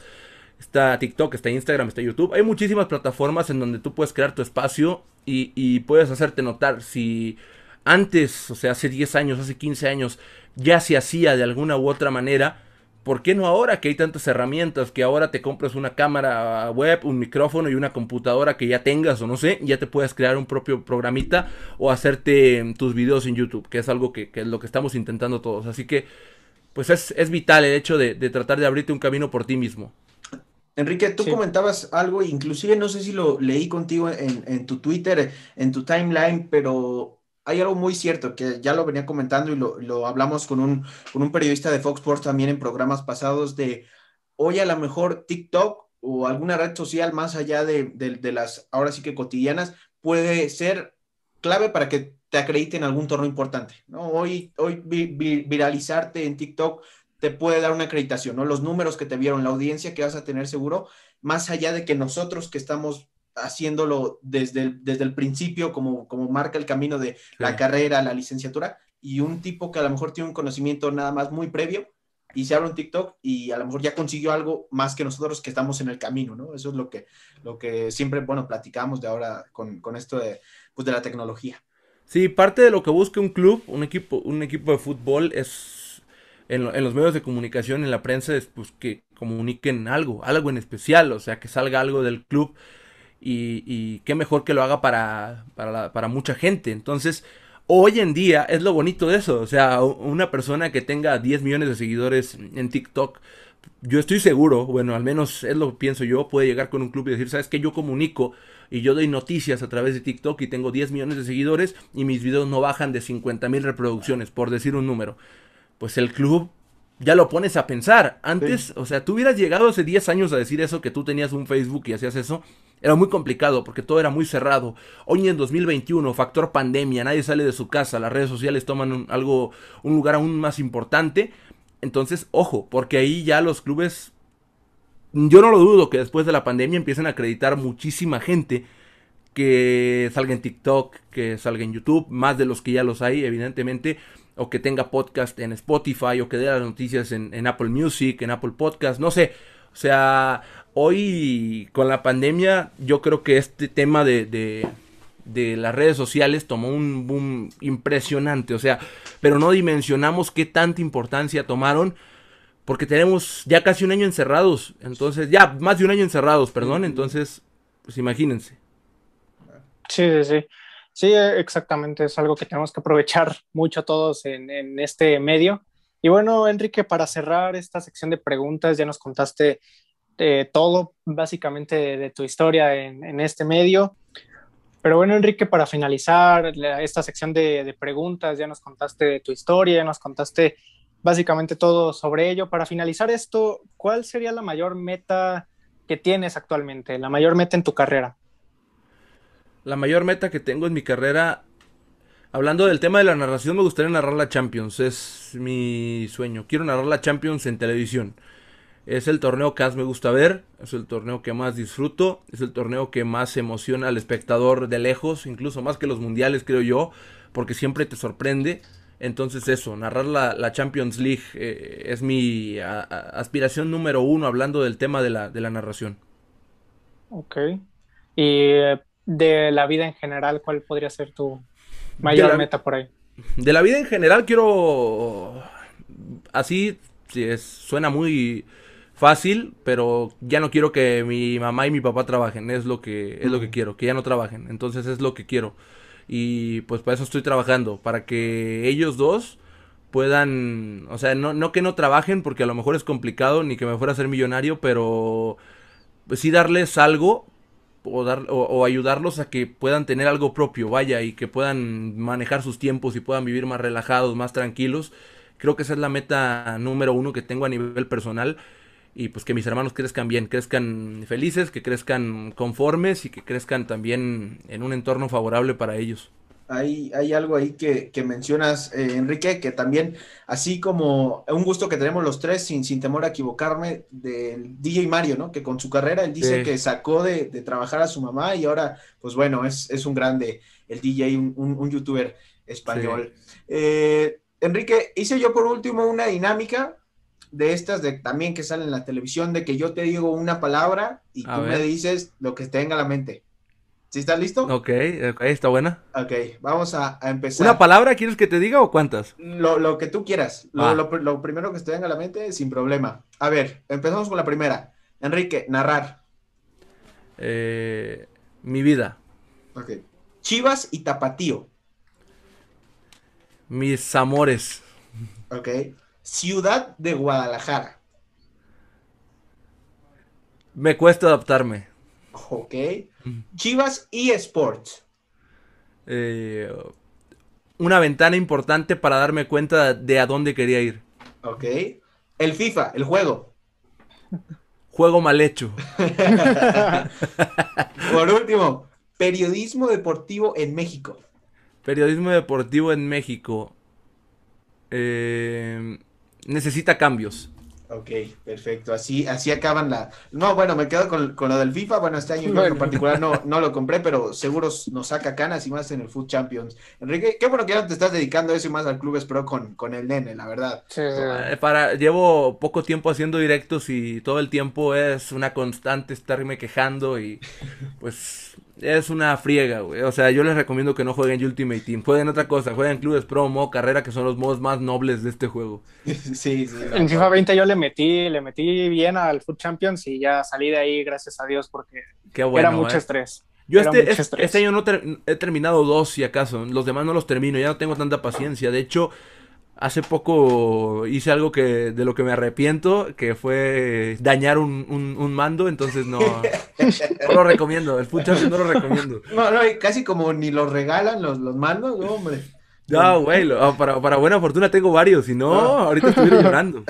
Está TikTok, está Instagram, está YouTube. Hay muchísimas plataformas en donde tú puedes crear tu espacio y, y puedes hacerte notar si antes, o sea, hace 10 años, hace 15 años, ya se hacía de alguna u otra manera, ¿por qué no ahora que hay tantas herramientas que ahora te compras una cámara web, un micrófono y una computadora que ya tengas o no sé, ya te puedas crear un propio programita o hacerte em, tus videos en YouTube, que es algo que, es lo que estamos intentando todos. Así que, pues es, vital el hecho de, tratar de abrirte un camino por ti mismo. Enrique, tú comentabas algo, inclusive no sé si lo leí contigo en tu Twitter, en tu timeline, pero hay algo muy cierto que ya lo venía comentando y lo, hablamos con un, periodista de Fox Sports también en programas pasados de hoy a lo mejor TikTok o alguna red social más allá de, las ahora sí que cotidianas puede ser clave para que te acrediten algún torno importante, Hoy, viralizarte en TikTok te puede dar una acreditación, ¿no? Los números que te vieron, la audiencia que vas a tener seguro, más allá de que nosotros que estamos haciéndolo desde el, desde el principio, como, como marca el camino de la carrera, la licenciatura, y un tipo que a lo mejor tiene un conocimiento nada más muy previo y se abre un TikTok y a lo mejor ya consiguió algo más que nosotros que estamos en el camino, ¿no? Eso es lo que, lo que siempre, bueno, platicamos de ahora con, esto de, pues, de la tecnología. Sí, parte de lo que busca un club, un equipo, un equipo de fútbol es en, en los medios de comunicación, en la prensa, es pues que comuniquen algo, algo en especial, o sea, que salga algo del club y, qué mejor que lo haga para, para, para mucha gente. Entonces, hoy en día es lo bonito de eso. O sea, una persona que tenga 10 millones de seguidores en TikTok, yo estoy seguro, bueno, al menos es lo que pienso yo, puede llegar con un club y decir, ¿sabes qué? Yo comunico y yo doy noticias a través de TikTok y tengo 10 millones de seguidores y mis videos no bajan de 50 mil reproducciones, por decir un número. Pues el club ya lo pones a pensar. Antes, o sea, tú hubieras llegado hace 10 años a decir eso, que tú tenías un Facebook y hacías eso. Era muy complicado porque todo era muy cerrado. Hoy en 2021, factor pandemia, nadie sale de su casa, las redes sociales toman un, algo, un lugar aún más importante. Entonces, ojo, porque ahí ya los clubes, yo no lo dudo que después de la pandemia empiecen a acreditar muchísima gente que salga en TikTok, que salga en YouTube, más de los que ya los hay, evidentemente o que tenga podcast en Spotify o que dé las noticias en, Apple Music, en Apple Podcast, no sé. O sea, hoy con la pandemia yo creo que este tema de, de, de, las redes sociales tomó un boom impresionante, o sea, pero no dimensionamos qué tanta importancia tomaron. Porque tenemos ya casi un año encerrados, entonces, ya más de un año encerrados, perdón, mm. entonces, pues imagínense. Sí, sí, sí. Sí, eh, exactamente, es algo que tenemos que aprovechar mucho todos en, este medio. Y bueno, Enrique, para cerrar esta sección de preguntas, ya nos contaste eh, todo básicamente de, tu historia en, este medio. Pero bueno, Enrique, para finalizar esta sección de, preguntas, ya nos contaste tu historia, ya nos contaste básicamente todo sobre ello. Para finalizar esto, ¿cuál sería la mayor meta que tienes actualmente, la mayor meta en tu carrera? la mayor meta que tengo en mi carrera, hablando del tema de la narración, me gustaría narrar la Champions. Es mi sueño. Quiero narrar la Champions en televisión. Es el torneo que más me gusta ver, es el torneo que más disfruto, es el torneo que más emociona al espectador de lejos, incluso más que los mundiales, creo yo, porque siempre te sorprende. Entonces eso, narrar la, Champions League eh, es mi aspiración número uno hablando del tema de la, narración. Ok. Y eh, de la vida en general, ¿cuál podría ser tu mayor meta por ahí? De la vida en general quiero, así es, suena muy fácil, pero ya no quiero que mi mamá y mi papá trabajen, es lo que es lo que quiero, que ya no trabajen, entonces es lo que quiero. Y pues para eso estoy trabajando, para que ellos dos puedan, o sea, no, no que no trabajen porque a lo mejor es complicado ni que me fuera a ser millonario, pero pues, sí darles algo o, ayudarlos a que puedan tener algo propio, vaya, y que puedan manejar sus tiempos y puedan vivir más relajados, más tranquilos. Creo que esa es la meta número uno que tengo a nivel personal. Y pues que mis hermanos crezcan bien, crezcan felices, que crezcan conformes y que crezcan también en un entorno favorable para ellos. Hay, algo ahí que, mencionas, eh, Enrique, que también, así como un gusto que tenemos los tres, sin, sin temor a equivocarme, del DJ Mario, ¿no? Que con su carrera él dice que sacó de, trabajar a su mamá y ahora, pues bueno, es, un grande, el DJ, un, un, youtuber español. Eh, Enrique, hice yo por último una dinámica de estas de también que salen en la televisión, de que yo te digo una palabra y tú me dices lo que te venga a la mente. ¿Sí estás listo? Ok, está buena. Ok, vamos a, empezar. ¿Una palabra quieres que te diga o cuántas? Lo, que tú quieras. Lo, ah. primero que te venga a la mente, sin problema. A ver, empezamos con la primera. Enrique, narrar. Eh, mi vida. Ok. Chivas y Tapatío. Mis amores. Ok. Ciudad de Guadalajara. Me cuesta adaptarme. Ok. Chivas y Sports. Eh, una ventana importante para darme cuenta de a dónde quería ir. Ok. El FIFA, el juego. Juego mal hecho. Por último, periodismo deportivo en México. Periodismo deportivo en México. Eh, necesita cambios. Ok, perfecto. Así, así acaban la. No, bueno, me quedo con, lo del FIFA. Bueno, este año en particular no, no lo compré, pero seguro nos saca canas y más en el Food Champions. Enrique, qué bueno que ya te estás dedicando eso y más al Clubes Pro con, con el nene, la verdad. Eh, para, llevo poco tiempo haciendo directos y todo el tiempo es una constante estarme quejando y pues es una friega, güey. O sea, yo les recomiendo que no jueguen Ultimate Team. Jueguen otra cosa, jueguen Clubes Pro, modo carrera, que son los modos más nobles de este juego. Sí, sí. En FIFA 20 yo le metí, le metí bien al Food Champions y ya salí de ahí, gracias a Dios, porque era mucho ¿eh? estrés. Yo este, este, este, año no he terminado dos, si acaso. Los demás no los termino, ya no tengo tanta paciencia. De hecho, hace poco hice algo que de lo que me arrepiento, que fue dañar un, mando, entonces no, no lo recomiendo. El Food Champions no lo recomiendo. No, no, casi como ni los regalan los, los mandos, no, hombre. No, güey, ah, para, buena fortuna tengo varios, si no, ah. ahorita estuviera llorando.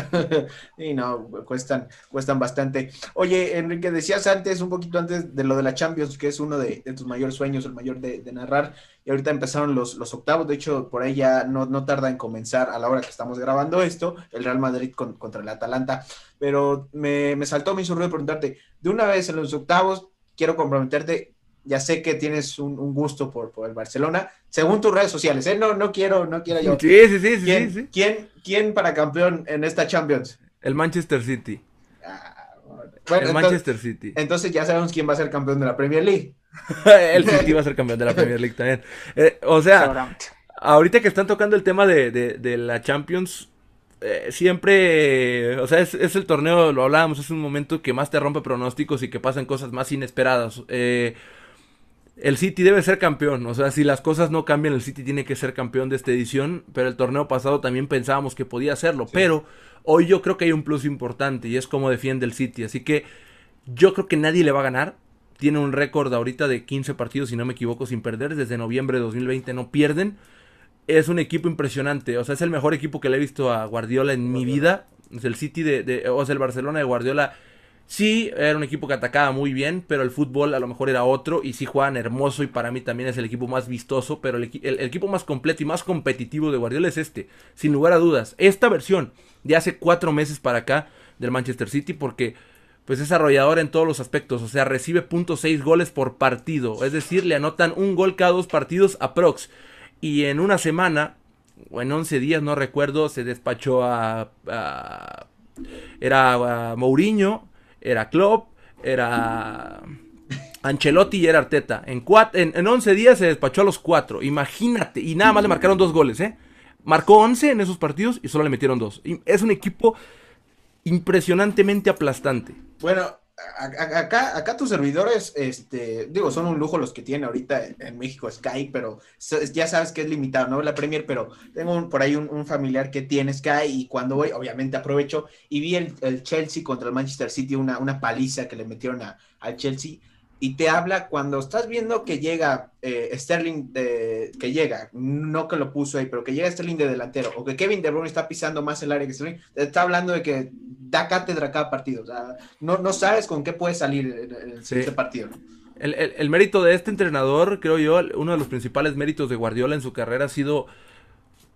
Y no, cuestan, cuestan bastante. Oye, Enrique, decías antes, un poquito antes de lo de la Champions, que es uno de, tus mayores sueños, el mayor de, narrar, y ahorita empezaron los, los octavos, de hecho, por ahí ya no, tarda en comenzar a la hora que estamos grabando esto, el Real Madrid contra el Atalanta, pero me, saltó, mi hizo preguntarte, de una vez en los octavos, quiero comprometerte ya sé que tienes un, gusto por, el Barcelona, según tus redes sociales, ¿eh? No, no quiero, no quiero yo. ¿Quién, ¿quién, para campeón en esta Champions? El Manchester City. Ah, el Manchester City. Entonces ya sabemos quién va a ser campeón de la Premier League. el City va a ser campeón de la Premier League también. Eh, o sea, ahorita que están tocando el tema de, la Champions, eh, siempre, o sea, es, es, el torneo, lo hablábamos, es un momento que más te rompe pronósticos y que pasan cosas más inesperadas. Eh, el City debe ser campeón. O sea, si las cosas no cambian, el City tiene que ser campeón de esta edición. Pero el torneo pasado también pensábamos que podía hacerlo. Pero hoy yo creo que hay un plus importante y es cómo defiende el City. Así que yo creo que nadie le va a ganar. Tiene un récord ahorita de 15 partidos, si no me equivoco, sin perder. Desde noviembre de 2020 no pierden. Es un equipo impresionante. O sea, es el mejor equipo que le he visto a Guardiola en mi vida. Es el City de, de, O sea, el Barcelona de Guardiola Sí, era un equipo que atacaba muy bien, pero el fútbol a lo mejor era otro. Y sí juegan hermoso y para mí también es el equipo más vistoso, pero el, equipo más completo y más competitivo de Guardiola es este, sin lugar a dudas. Esta versión de hace cuatro meses para acá del Manchester City porque pues es arrollador en todos los aspectos, o sea, recibe .6 goles por partido, es decir, le anotan un gol cada dos partidos a Prox. Y en una semana, o en 11 días, no recuerdo, se despachó a... era Mourinho, era Klopp, era Ancelotti y era Arteta. En, cuatro, 11 días se despachó a los cuatro, imagínate. Y nada más le marcaron dos goles, ¿eh? Marcó 11 en esos partidos y solo le metieron dos. es un equipo impresionantemente aplastante. Bueno, acá, acá tus servidores, este, digo, son un lujo los que tiene ahorita en México Sky, pero ya sabes que es limitado, ¿no? La Premier, pero tengo por ahí un, familiar que tiene Sky y cuando voy, obviamente aprovecho y vi el, Chelsea contra el Manchester City, una, una paliza que le metieron a, al Chelsea y te habla cuando estás viendo que llega eh, Sterling, que llega, no que lo puso ahí, pero que llega Sterling de delantero, o que Kevin De Bruyne está pisando más el área que Sterling, te está hablando de que da cátedra cada partido, o sea, no, no sabes con qué puede salir este partido. El, el mérito de este entrenador, creo yo, uno de los principales méritos de Guardiola en su carrera ha sido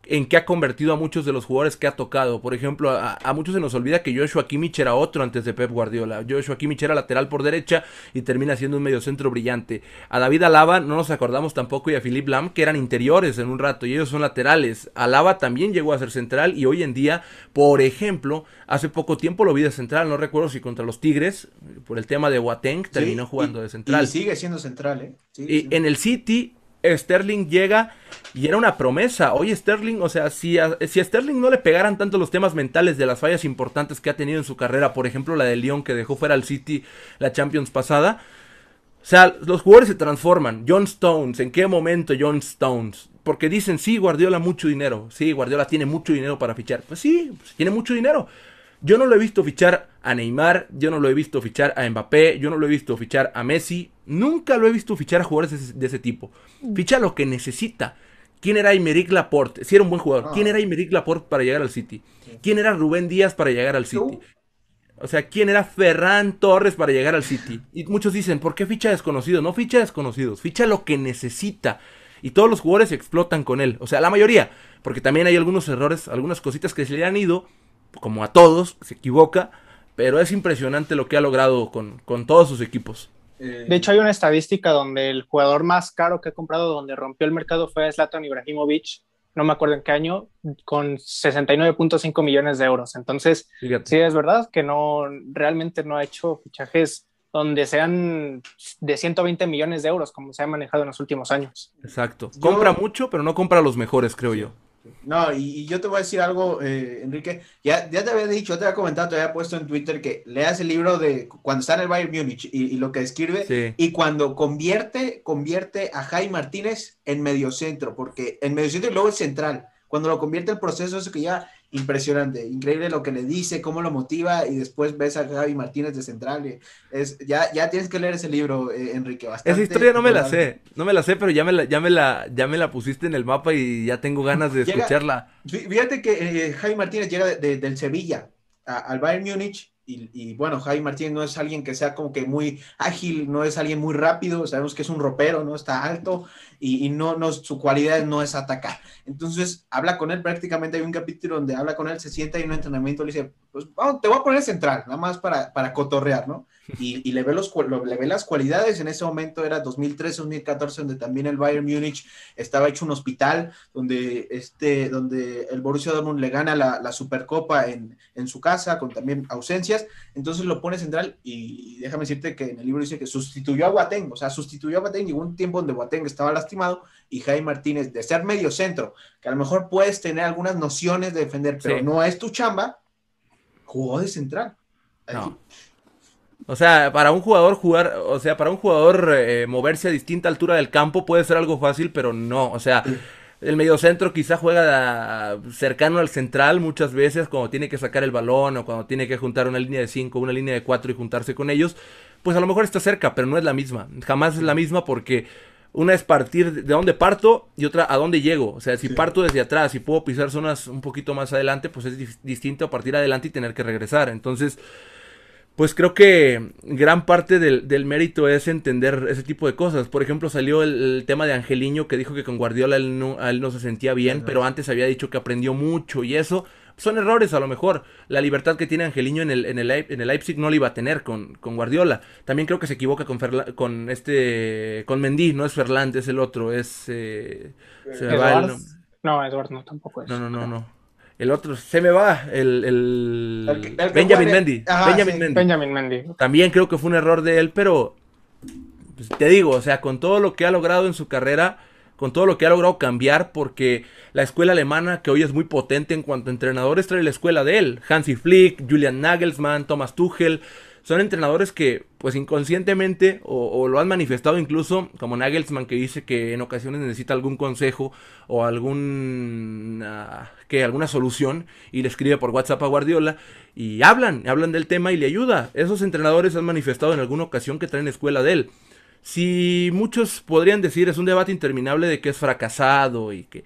en que ha convertido a muchos de los jugadores que ha tocado. Por ejemplo, a, muchos se nos olvida que Joshua Kimmich era otro antes de Pep Guardiola. Joshua Kimmich era lateral por derecha y termina siendo un mediocentro brillante. A David Alaba no nos acordamos tampoco y a Philip Lam que eran interiores en un rato y ellos son laterales. Alaba también llegó a ser central y hoy en día, por ejemplo, hace poco tiempo lo vi de central, no recuerdo si contra los Tigres, por el tema de Wateng terminó jugando de central. Y sigue siendo central, ¿eh? Y eh, en el City Sterling llega y era una promesa. Hoy Sterling, o sea, si a, si Sterling no le pegaran tanto los temas mentales de las fallas importantes que ha tenido en su carrera, por ejemplo la de Lyon que dejó fuera al City la Champions pasada, o sea, los jugadores se transforman. John Stones, ¿en qué momento John Stones? Porque dicen, sí, Guardiola mucho dinero, sí, Guardiola tiene mucho dinero para fichar. Pues sí, pues tiene mucho dinero, yo no lo he visto fichar a Neymar, yo no lo he visto fichar a Mbappé, yo no lo he visto fichar a Messi, nunca lo he visto fichar a jugadores de, ese, tipo. Ficha lo que necesita. ¿Quién era Imeric Laporte? Si era un buen jugador. ¿Quién ah. era Imeric Laporte para llegar al City? ¿Quién era Rubén Díaz para llegar al City? O sea, ¿quién era Ferran Torres para llegar al City? Y muchos dicen, ¿por qué ficha desconocidos? No ficha desconocidos, ficha lo que necesita. Y todos los jugadores explotan con él. O sea, la mayoría. Porque también hay algunos errores, algunas cositas que se le han ido como a todos, se equivoca, pero es impresionante lo que ha logrado con, todos sus equipos. Eh, de hecho, hay una estadística donde el jugador más caro que ha comprado, donde rompió el mercado, fue Zlatan Ibrahimovic, no me acuerdo en qué año, con 69.5 millones de euros. Entonces, sí es verdad que no realmente no ha hecho fichajes donde sean de 120 millones de euros, como se ha manejado en los últimos años. Exacto. Compra mucho, pero no compra los mejores, creo yo. No, y, yo te voy a decir algo, eh, Enrique. Ya, ya te había dicho, te había comentado, te había puesto en Twitter que leas el libro de cuando está en el Bayern Munich y, lo que escribe. Y cuando convierte, convierte a Jaime Martínez en mediocentro, porque en mediocentro y luego es central. Cuando lo convierte el proceso, eso que ya impresionante, increíble lo que le dice, cómo lo motiva y después ves a Javi Martínez de Central. Eh, es, ya, ya tienes que leer ese libro, eh, Enrique. Bastante Esa historia no me la sé, no me la sé, pero ya me la, ya me la, ya me la pusiste en el mapa y ya tengo ganas de escucharla. Fíjate que eh, Javi Martínez llega de, del Sevilla al Bayern Múnich y, y, bueno, Javi Martínez no es alguien que sea como que muy ágil, no es alguien muy rápido, sabemos que es un ropero, ¿no? Está alto, y, no, no, su cualidad no es atacar. Entonces habla con él, prácticamente hay un capítulo donde habla con él, se sienta en un entrenamiento, le dice, pues te voy a poner central, nada más para, para cotorrear, ¿no? y, le, ve los, le ve las cualidades. En ese momento era 2013, 2014, donde también el Bayern Múnich estaba hecho un hospital, donde, este, donde el Borussia Dortmund le gana la, Supercopa en, en, su casa, con también ausencias. Entonces lo pone central y, déjame decirte que en el libro dice que sustituyó a Boateng, o sea, sustituyó a Boateng, llegó un tiempo donde Boateng estaba lastimado y Jaime Martínez, de ser medio centro, que a lo mejor puedes tener algunas nociones de defender, pero no es tu chamba, jugó de central. No. O sea, para un jugador jugar, o sea, para un jugador eh, moverse a distinta altura del campo puede ser algo fácil, pero no, o sea, el mediocentro quizá juega cercano al central muchas veces cuando tiene que sacar el balón o cuando tiene que juntar una línea de cinco, una línea de cuatro y juntarse con ellos, pues a lo mejor está cerca, pero no es la misma, jamás es la misma porque una es partir de dónde parto y otra a dónde llego. O sea, si parto desde atrás y puedo pisar zonas un poquito más adelante, pues es distinto a partir adelante y tener que regresar. Entonces, pues creo que gran parte del, mérito es entender ese tipo de cosas. Por ejemplo, salió el, tema de Angeliño que dijo que con Guardiola él no, se sentía bien, pero antes había dicho que aprendió mucho y eso. Son errores a lo mejor. La libertad que tiene Angeliño en el, en el, Leipzig no la iba a tener con, con Guardiola. También creo que se equivoca con, con este con Mendy, no es Ferland, es el otro, es... Eh, eh, no, Edward no, tampoco es. no, no, no. El otro, se me va, el, Benjamin Mendy. Benjamin, Mendy. También creo que fue un error de él, pero pues, te digo, o sea, con todo lo que ha logrado en su carrera, con todo lo que ha logrado cambiar, porque la escuela alemana, que hoy es muy potente en cuanto a entrenadores, trae la escuela de él. Hansi Flick, Julian Nagelsmann, Thomas Tuchel, son entrenadores que pues inconscientemente o, lo han manifestado incluso como Nagelsmann que dice que en ocasiones necesita algún consejo o algún ah, que alguna solución y le escribe por WhatsApp a Guardiola y hablan, hablan del tema y le ayuda. Esos entrenadores han manifestado en alguna ocasión que traen escuela de él. Si muchos podrían decir es un debate interminable de que es fracasado y que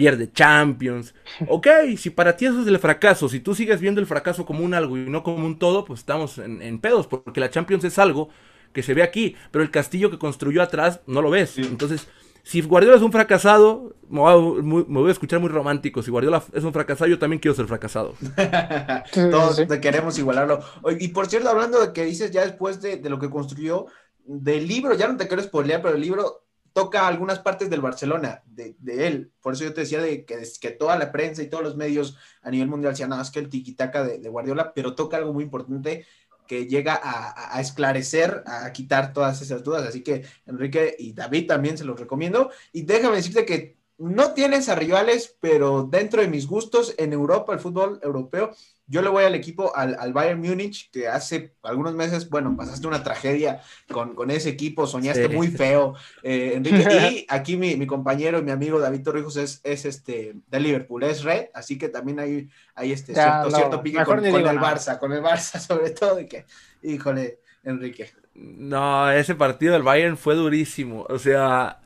pierde Champions. Ok, si para ti eso es el fracaso, si tú sigues viendo el fracaso como un algo y no como un todo, pues estamos en, pedos, porque la Champions es algo que se ve aquí, pero el castillo que construyó atrás no lo ves. Entonces, si Guardiola es un fracasado, me voy, a, escuchar muy romántico. Si Guardiola es un fracasado, yo también quiero ser fracasado. Todos te queremos igualarlo. Y por cierto, hablando de que dices ya después de, de lo que construyó, del libro, ya no te quiero spoilear, pero el libro toca algunas partes del Barcelona, de, de él. Por eso yo te decía de que, que, toda la prensa y todos los medios a nivel mundial sean nada ah, más que el tiquitaca de, de Guardiola, pero toca algo muy importante que llega a, a, esclarecer, a quitar todas esas dudas. Así que Enrique y David también se los recomiendo. Y déjame decirte que no tienes a rivales, pero dentro de mis gustos en Europa, el fútbol europeo, yo le voy al equipo, al, Bayern Múnich, que hace algunos meses, bueno, pasaste una tragedia con, ese equipo, soñaste muy feo, eh, Enrique. Y aquí mi, mi, compañero y mi amigo David Torrijos es, este de Liverpool, es red, así que también hay, hay este cierto, pique con, el Barça, con el Barça sobre todo, y que, híjole, Enrique. No, ese partido del Bayern fue durísimo, o sea...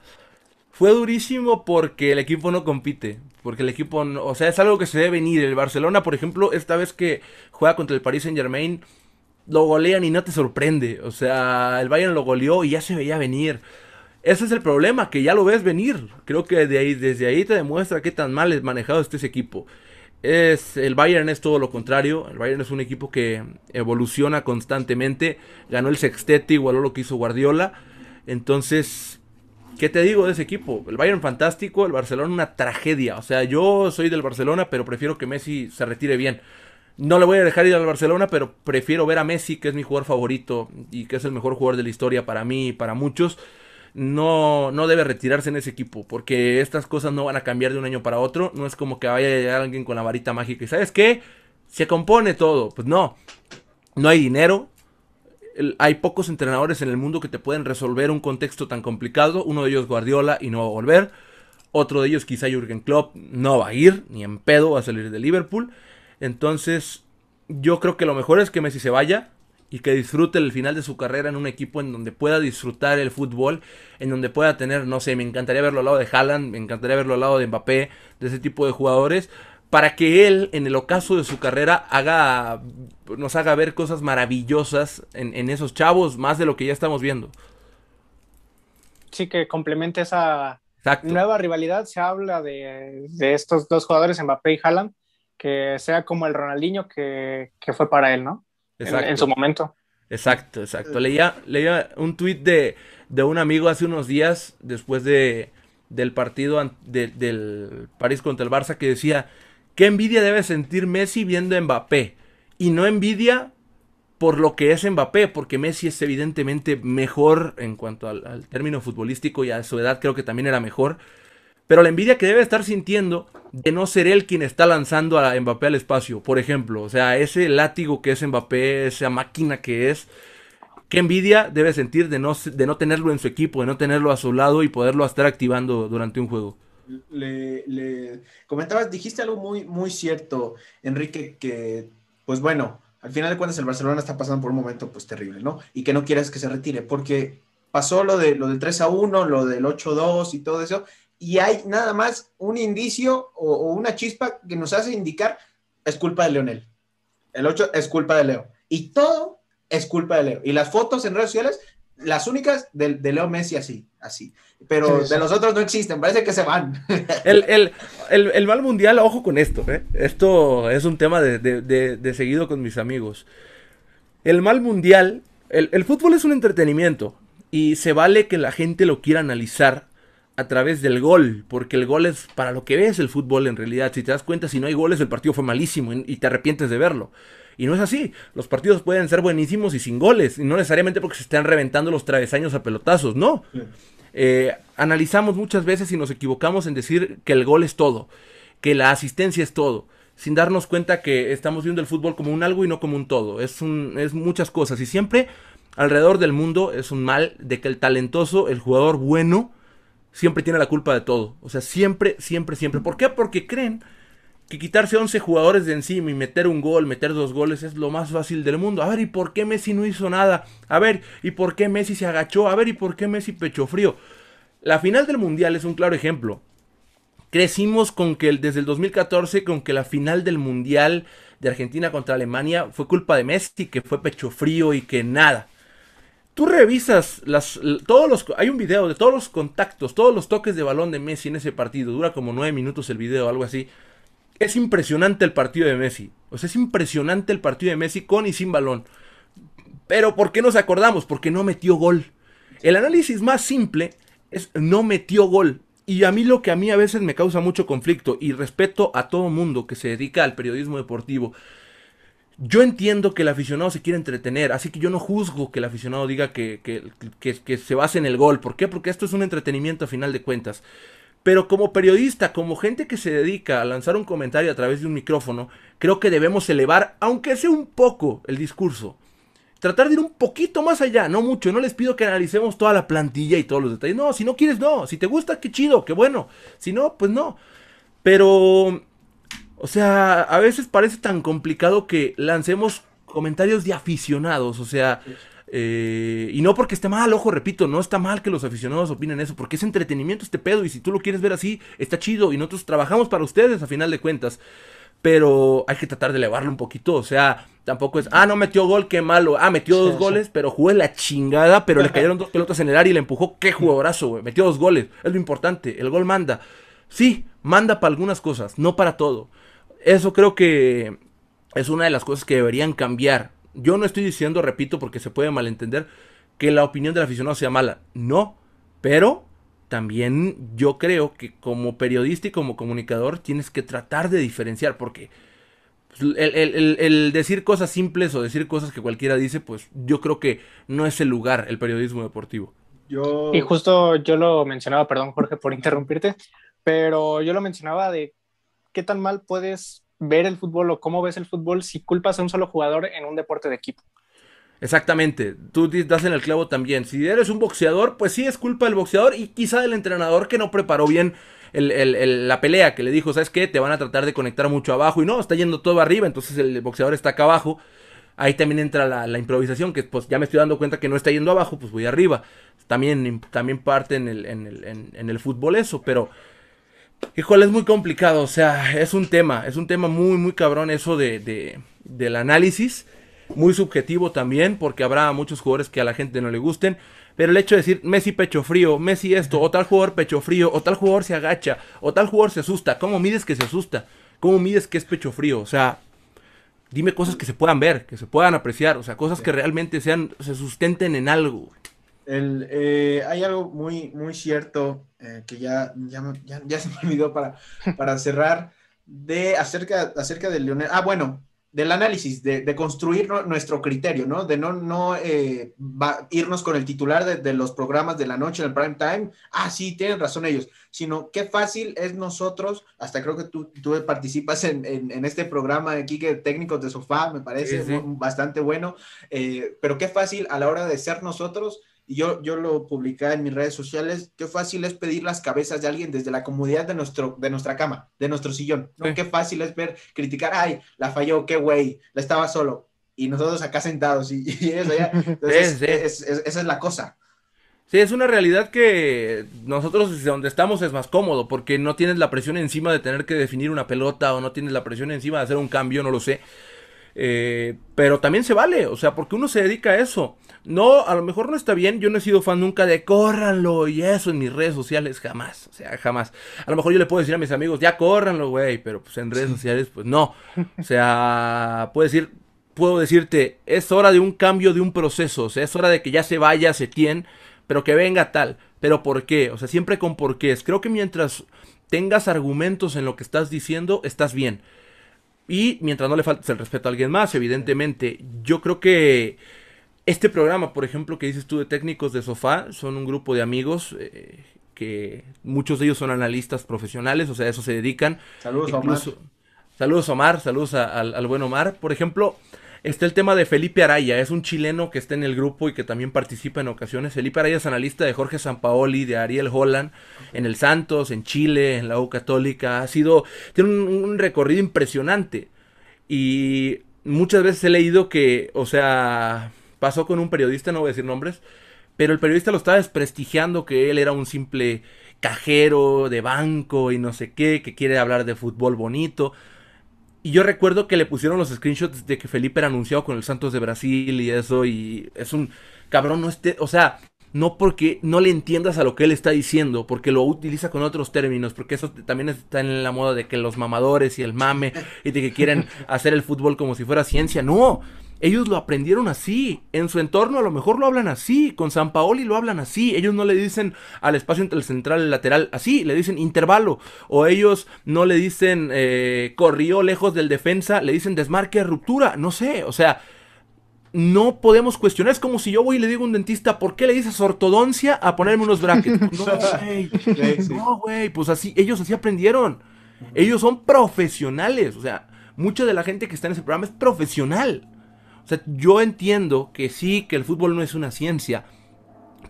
Fue durísimo porque el equipo no compite. Porque el equipo, no, o sea, es algo que se debe venir. El Barcelona, por ejemplo, esta vez que juega contra el Paris Saint Germain, lo golean y no te sorprende. O sea, el Bayern lo goleó y ya se veía venir. Ese es el problema, que ya lo ves venir. Creo que de ahí, desde ahí te demuestra qué tan mal es manejado este equipo. Es, el Bayern es todo lo contrario. El Bayern es un equipo que evoluciona constantemente. Ganó el sextete, igualó lo que hizo Guardiola. Entonces, ¿Qué te digo de ese equipo? El Bayern fantástico, el Barcelona una tragedia. O sea, yo soy del Barcelona, pero prefiero que Messi se retire bien. No le voy a dejar ir al Barcelona, pero prefiero ver a Messi, que es mi jugador favorito y que es el mejor jugador de la historia para mí y para muchos. No, no debe retirarse en ese equipo, porque estas cosas no van a cambiar de un año para otro. No es como que vaya alguien con la varita mágica y ¿sabes qué? Se compone todo. Pues no, no hay dinero, hay pocos entrenadores en el mundo que te pueden resolver un contexto tan complicado. Uno de ellos Guardiola y no va a volver. Otro de ellos quizá Jürgen Klopp no va a ir, ni en pedo va a salir de Liverpool. Entonces, yo creo que lo mejor es que Messi se vaya y que disfrute el final de su carrera en un equipo en donde pueda disfrutar el fútbol, en donde pueda tener, no sé, me encantaría verlo al lado de Haaland, me encantaría verlo al lado de Mbappé, de ese tipo de jugadores, para que él, en el ocaso de su carrera, haga, nos haga ver cosas maravillosas en, esos chavos, más de lo que ya estamos viendo. Sí, que complemente esa nueva rivalidad. Se habla de, de, estos dos jugadores, Mbappé y Haaland, que sea como el Ronaldinho que, que fue para él, ¿no? En, su momento. Exacto, exacto. Leía, un tuit de, de un amigo hace unos días, después de, del partido del París contra el Barça, que decía, ¿Qué envidia debe sentir Messi viendo a Mbappé? Y no envidia por lo que es Mbappé, porque Messi es evidentemente mejor en cuanto al, término futbolístico y a su edad creo que también era mejor. Pero la envidia que debe estar sintiendo de no ser él quien está lanzando a Mbappé al espacio, por ejemplo. O sea, ese látigo que es Mbappé, esa máquina que es. ¿Qué envidia debe sentir de no, de no tenerlo en su equipo, de no tenerlo a su lado y poderlo estar activando durante un juego? le, comentabas, dijiste algo muy, muy cierto, Enrique, que pues bueno, al final de cuentas el Barcelona está pasando por un momento pues terrible, ¿no? Y que no quieres que se retire, porque pasó lo, de, lo del 3 a 1, lo del 8 a 2 y todo eso, y hay nada más un indicio o, o una chispa que nos hace indicar es culpa de Leonel. El 8 es culpa de Leo. Y todo es culpa de Leo. Y las fotos en redes sociales las únicas de, Leo Messi así, así. Pero de los otros no existen, parece que se van. El, el, el, mal mundial, ojo con esto, ¿eh? Esto es un tema de, de, seguido con mis amigos. El mal mundial, el, el fútbol es un entretenimiento y se vale que la gente lo quiera analizar a través del gol, porque el gol es para lo que ves el fútbol en realidad. Si te das cuenta, si no hay goles, el partido fue malísimo y, te arrepientes de verlo. Y no es así. Los partidos pueden ser buenísimos y sin goles, y no necesariamente porque se están reventando los travesaños a pelotazos, no. Eh, analizamos muchas veces y nos equivocamos en decir que el gol es todo, que la asistencia es todo sin darnos cuenta que estamos viendo el fútbol como un algo y no como un todo. Es, un, es muchas cosas. Y siempre alrededor del mundo es un mal de que el talentoso, el jugador bueno, siempre tiene la culpa de todo. O sea, siempre, siempre, siempre. ¿Por qué? Porque creen que quitarse 11 jugadores de encima y meter un gol, meter dos goles es lo más fácil del mundo. A ver, ¿y por qué Messi no hizo nada? A ver, ¿y por qué Messi se agachó? A ver, ¿y por qué Messi pecho frío? La final del Mundial es un claro ejemplo. Crecimos con que desde el 2014 con que la final del Mundial de Argentina contra Alemania fue culpa de Messi, que fue pecho frío y que nada. Tú revisas las, todos los... Hay un video de todos los contactos, todos los toques de balón de Messi en ese partido. Dura como nueve minutos el video, algo así. Es impresionante el partido de Messi. O sea, es impresionante el partido de Messi con y sin balón. Pero ¿por qué nos acordamos? Porque no metió gol. El análisis más simple es no metió gol. Y a mí lo que a mí a veces me causa mucho conflicto y respeto a todo mundo que se dedica al periodismo deportivo yo entiendo que el aficionado se quiere entretener, así que yo no juzgo que el aficionado diga que, se base en el gol. ¿Por qué? Porque esto es un entretenimiento a final de cuentas. Pero como periodista, como gente que se dedica a lanzar un comentario a través de un micrófono, creo que debemos elevar, aunque sea un poco, el discurso. Tratar de ir un poquito más allá, no mucho. No les pido que analicemos toda la plantilla y todos los detalles. No, si no quieres, no. Si te gusta, qué chido, qué bueno. Si no, pues no. Pero o sea, a veces parece tan complicado que lancemos comentarios de aficionados, o sea, eh, y no porque esté mal, ojo, repito, no está mal que los aficionados opinen eso, porque es entretenimiento este pedo, y si tú lo quieres ver así, está chido, y nosotros trabajamos para ustedes a final de cuentas, pero hay que tratar de elevarlo un poquito, o sea, tampoco es, ah, no metió gol, qué malo, ah, metió dos goles, pero jugó la chingada, pero le cayeron dos pelotas en el área y le empujó, qué jugadorazo, güey, metió dos goles, es lo importante, el gol manda, sí, manda para algunas cosas, no para todo. Eso creo que es una de las cosas que deberían cambiar. Yo no estoy diciendo, repito, porque se puede malentender, que la opinión del aficionado sea mala. No, pero también yo creo que como periodista y como comunicador tienes que tratar de diferenciar, porque el, decir cosas simples o decir cosas que cualquiera dice, pues yo creo que no es el lugar, el periodismo deportivo. Yo... Y justo yo lo mencionaba, perdón Jorge por interrumpirte, pero yo lo mencionaba de qué tan mal puedes ver el fútbol o cómo ves el fútbol si culpas a un solo jugador en un deporte de equipo. Exactamente, tú das en el clavo también. Si eres un boxeador, pues sí es culpa del boxeador y quizá del entrenador que no preparó bien la pelea, que le dijo, ¿sabes qué? Te van a tratar de conectar mucho abajo y no, está yendo todo arriba, entonces el boxeador está acá abajo. Ahí también entra la, improvisación, que pues ya me estoy dando cuenta que no está yendo abajo, pues voy arriba. También, también parte en el, en el fútbol eso, pero Híjole, es muy complicado, o sea, es un tema, es un tema muy, muy cabrón eso de, de, del análisis, muy subjetivo también, porque habrá muchos jugadores que a la gente no le gusten, pero el hecho de decir Messi pecho frío, Messi esto, o tal jugador pecho frío, o tal jugador se agacha, o tal jugador se asusta, ¿cómo mides que se asusta? ¿Cómo mides que es pecho frío? O sea, dime cosas que se puedan ver, que se puedan apreciar, o sea, cosas que realmente sean, se sustenten en algo. El, eh, hay algo muy, muy cierto eh, que ya, ya, ya, se me olvidó para, para cerrar de acerca, acerca de Leonel. Ah, bueno, del análisis, de, de construir nuestro criterio, ¿no? De no, no eh, irnos con el titular de, los programas de la noche en el prime time. Ah, sí, tienen razón ellos. Sino qué fácil es nosotros, hasta creo que tú, participas en, en, este programa de que técnicos de sofá, me parece bastante bueno. pero qué fácil a la hora de ser nosotros yo, yo lo publicaba en mis redes sociales, qué fácil es pedir las cabezas de alguien desde la comodidad de, nuestro, de nuestra cama, de nuestro sillón. Qué fácil es ver, criticar, ay, la falló, qué güey, la estaba solo. Y nosotros acá sentados y, eso ya. esa es la cosa. Sí, es una realidad que nosotros desde donde estamos es más cómodo porque no tienes la presión encima de tener que definir una pelota o no tienes la presión encima de hacer un cambio, no lo sé. Eh, pero también se vale, o sea, porque uno se dedica a eso. No, a lo mejor no está bien, yo no he sido fan nunca de córranlo y eso en mis redes sociales, jamás, o sea, jamás. A lo mejor yo le puedo decir a mis amigos, ya córranlo, güey, pero pues en redes sociales, pues no. O sea, puedo, decir, puedo decirte, es hora de un cambio de un proceso, o sea, es hora de que ya se vaya se tien pero que venga tal, pero ¿por qué? O sea, siempre con por porqués. Creo que mientras tengas argumentos en lo que estás diciendo, estás bien. Y mientras no le falte el respeto a alguien más, evidentemente, yo creo que este programa, por ejemplo, que dices tú de técnicos de sofá, son un grupo de amigos eh, que muchos de ellos son analistas profesionales, o sea, a eso se dedican. Saludos a Omar. Saludos Omar, saludos al buen Omar. Por ejemplo, Está el tema de Felipe Araya, es un chileno que está en el grupo y que también participa en ocasiones. Felipe Araya es analista de Jorge Sampaoli, de Ariel Holland, en el Santos, en Chile, en la U Católica. Ha sido, tiene un, un recorrido impresionante. Y muchas veces he leído que, o sea, pasó con un periodista, no voy a decir nombres, pero el periodista lo estaba desprestigiando que él era un simple cajero de banco y no sé qué, que quiere hablar de fútbol bonito. Y yo recuerdo que le pusieron los screenshots de que Felipe era anunciado con el Santos de Brasil y eso. Y es un cabrón, no esté. O sea, no porque no le entiendas a lo que él está diciendo, porque lo utiliza con otros términos, porque eso también está en la moda de que los mamadores y el mame y de que quieren hacer el fútbol como si fuera ciencia. No, ellos lo aprendieron así. En su entorno a lo mejor lo hablan así. Con San Paoli lo hablan así. Ellos no le dicen al espacio entre el central y el lateral así. Le dicen intervalo. O ellos no le dicen eh, corrió lejos del defensa. Le dicen desmarque, ruptura. No sé. O sea, no podemos cuestionar. Es como si yo voy y le digo a un dentista, ¿por qué le dices ortodoncia a ponerme unos brackets? No, No, güey. Pues así, ellos así aprendieron. Ellos son profesionales. O sea, mucha de la gente que está en ese programa es profesional. O sea, yo entiendo que sí, que el fútbol no es una ciencia,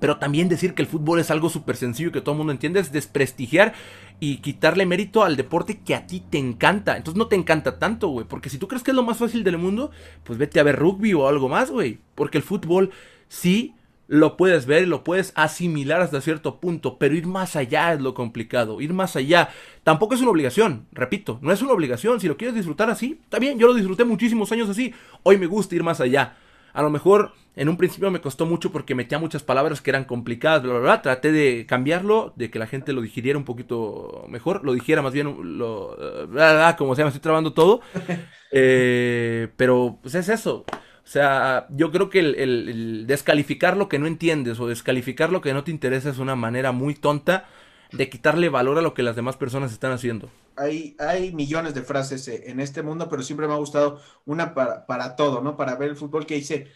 pero también decir que el fútbol es algo súper sencillo que todo el mundo entiende es desprestigiar y quitarle mérito al deporte que a ti te encanta. Entonces no te encanta tanto, güey. Porque si tú crees que es lo más fácil del mundo, pues vete a ver rugby o algo más, güey. Porque el fútbol sí lo puedes ver, y lo puedes asimilar hasta cierto punto, pero ir más allá es lo complicado, ir más allá. Tampoco es una obligación, repito, no es una obligación, si lo quieres disfrutar así, está bien, yo lo disfruté muchísimos años así, hoy me gusta ir más allá. A lo mejor en un principio me costó mucho porque metía muchas palabras que eran complicadas, bla, bla, bla. Traté de cambiarlo, de que la gente lo digiriera un poquito mejor, lo dijera más bien, lo, bla, como se me estoy trabando todo. Eh, pero pues es eso. O sea, yo creo que el, descalificar lo que no entiendes o descalificar lo que no te interesa es una manera muy tonta de quitarle valor a lo que las demás personas están haciendo. Hay, hay millones de frases eh, en este mundo, pero siempre me ha gustado una para, todo, ¿no? Para ver el fútbol que dice,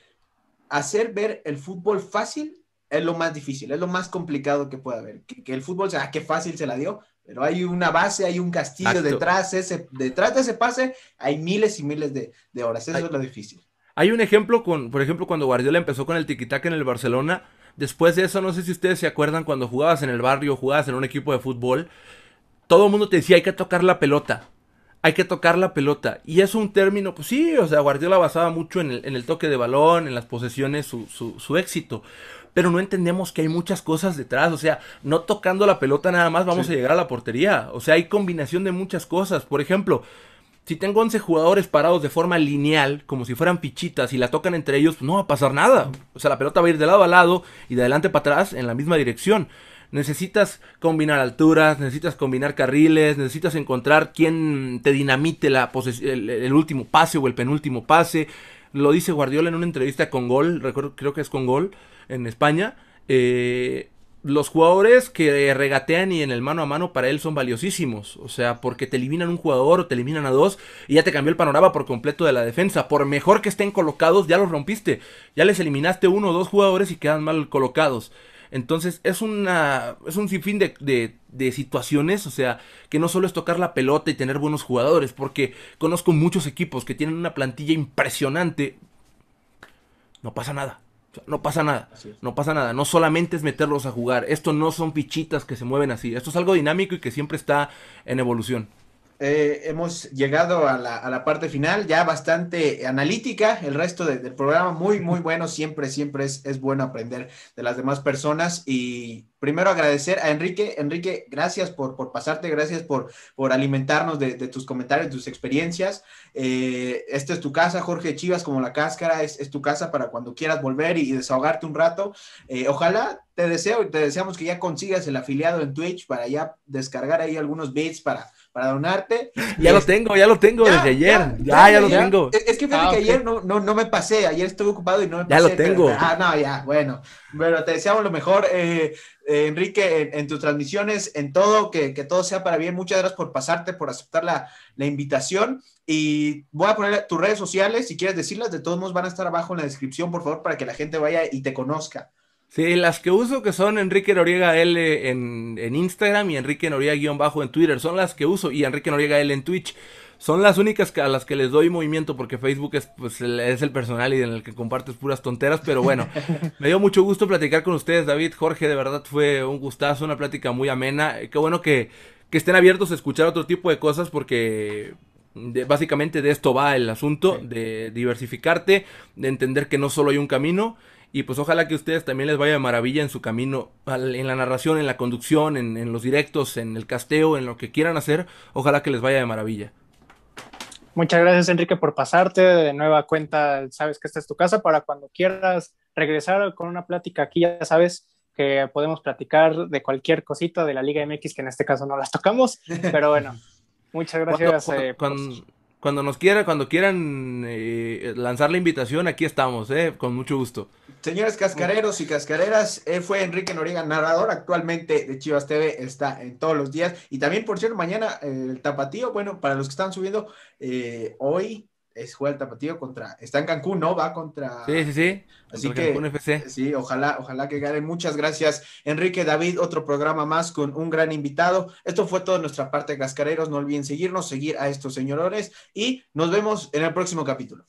hacer ver el fútbol fácil es lo más difícil, es lo más complicado que pueda haber. Que, el fútbol, sea, que ah, qué fácil se la dio, pero hay una base, hay un castillo detrás, ese, detrás de ese pase hay miles y miles de, horas, eso es lo difícil. Hay un ejemplo con, por ejemplo, cuando Guardiola empezó con el Tac en el Barcelona. Después de eso, no sé si ustedes se acuerdan cuando jugabas en el barrio, jugabas en un equipo de fútbol. Todo el mundo te decía, hay que tocar la pelota. Hay que tocar la pelota. Y es un término, pues sí, o sea, Guardiola basaba mucho en el, toque de balón, en las posesiones, su, éxito pero no entendemos que hay muchas cosas detrás. O sea, no tocando la pelota nada más vamos a llegar a la portería. O sea, hay combinación de muchas cosas. Por ejemplo, si tengo 11 jugadores parados de forma lineal, como si fueran pichitas, y la tocan entre ellos, pues no va a pasar nada. O sea, la pelota va a ir de lado a lado y de adelante para atrás en la misma dirección. Necesitas combinar alturas, necesitas combinar carriles, necesitas encontrar quién te dinamite la el, el último pase o el penúltimo pase. Lo dice Guardiola en una entrevista con Gol, recuerdo, creo que es con Gol, en España. Eh, los jugadores que regatean y en el mano a mano para él son valiosísimos. O sea, porque te eliminan un jugador o te eliminan a dos y ya te cambió el panorama por completo de la defensa. Por mejor que estén colocados, ya los rompiste. Ya les eliminaste uno o dos jugadores y quedan mal colocados. Entonces es una. es un sinfín de, de, situaciones. O sea, que no solo es tocar la pelota y tener buenos jugadores. Porque conozco muchos equipos que tienen una plantilla impresionante. No pasa nada. No pasa nada, no pasa nada, no solamente es meterlos a jugar, esto no son pichitas que se mueven así, esto es algo dinámico y que siempre está en evolución. Eh, hemos llegado a la, parte final, ya bastante analítica el resto del programa, muy, muy bueno, siempre, siempre es, es bueno aprender de las demás personas y primero agradecer a Enrique. Enrique, gracias por, por pasarte, gracias por, por alimentarnos de, tus comentarios, de tus experiencias. Eh, esta es tu casa, Jorge Chivas, como la cáscara, es, tu casa para cuando quieras volver y, desahogarte un rato. Eh, ojalá te deseo y te deseamos que ya consigas el afiliado en Twitch para ya descargar ahí algunos bits para para donarte. Ya lo tengo, ya lo tengo desde ayer. Ya, ya, lo tengo. Es, que ah, ayer no, me pasé, ayer estuve ocupado y no me pasé. Ya lo tengo. ah, no, ya, bueno. pero te deseamos lo mejor. Eh, eh, Enrique, en, tus transmisiones, en todo, que, todo sea para bien. Muchas gracias por pasarte, por aceptar la, invitación. Y voy a poner tus redes sociales, si quieres decirlas, de todos modos van a estar abajo en la descripción, por favor, para que la gente vaya y te conozca. Sí, las que uso que son Enrique Noriega L en, en Instagram y Enrique Noriega-bajo en Twitter, son las que uso y Enrique Noriega L en Twitch. Son las únicas a las que les doy movimiento porque Facebook es, pues, el, es el personal y en el que compartes puras tonteras. Pero bueno, me dio mucho gusto platicar con ustedes, David, Jorge. De verdad fue un gustazo, una plática muy amena. Eh, qué bueno que, estén abiertos a escuchar otro tipo de cosas porque básicamente de esto va el asunto, de diversificarte, de entender que no solo hay un camino. Y pues ojalá que a ustedes también les vaya de maravilla en su camino, en la narración, en la conducción, en los directos, en el casteo, en lo que quieran hacer. Ojalá que les vaya de maravilla. Muchas gracias, Enrique, por pasarte. De nueva cuenta, sabes que esta es tu casa para cuando quieras regresar con una plática aquí, ya sabes que podemos platicar de cualquier cosita de la Liga MX, que en este caso no las tocamos, pero bueno, muchas gracias. Eh, cuando nos quieran, cuando quieran eh, lanzar la invitación, aquí estamos, eh, con mucho gusto. Señores cascareros y cascareras, eh, fue Enrique Noriega, narrador actualmente de Chivas TV, está en todos los días. Y también, por cierto, mañana eh, el tapatío, bueno, para los que están subiendo, eh, hoy es juega el tapatío contra, está en Cancún, ¿no? Va contra. Sí, sí, sí. Así que, Sí, ojalá, ojalá que gane. Muchas gracias, Enrique, David. Otro programa más con un gran invitado. Esto fue todo de nuestra parte, de Cascareros. No olviden seguirnos, seguir a estos señores y nos vemos en el próximo capítulo.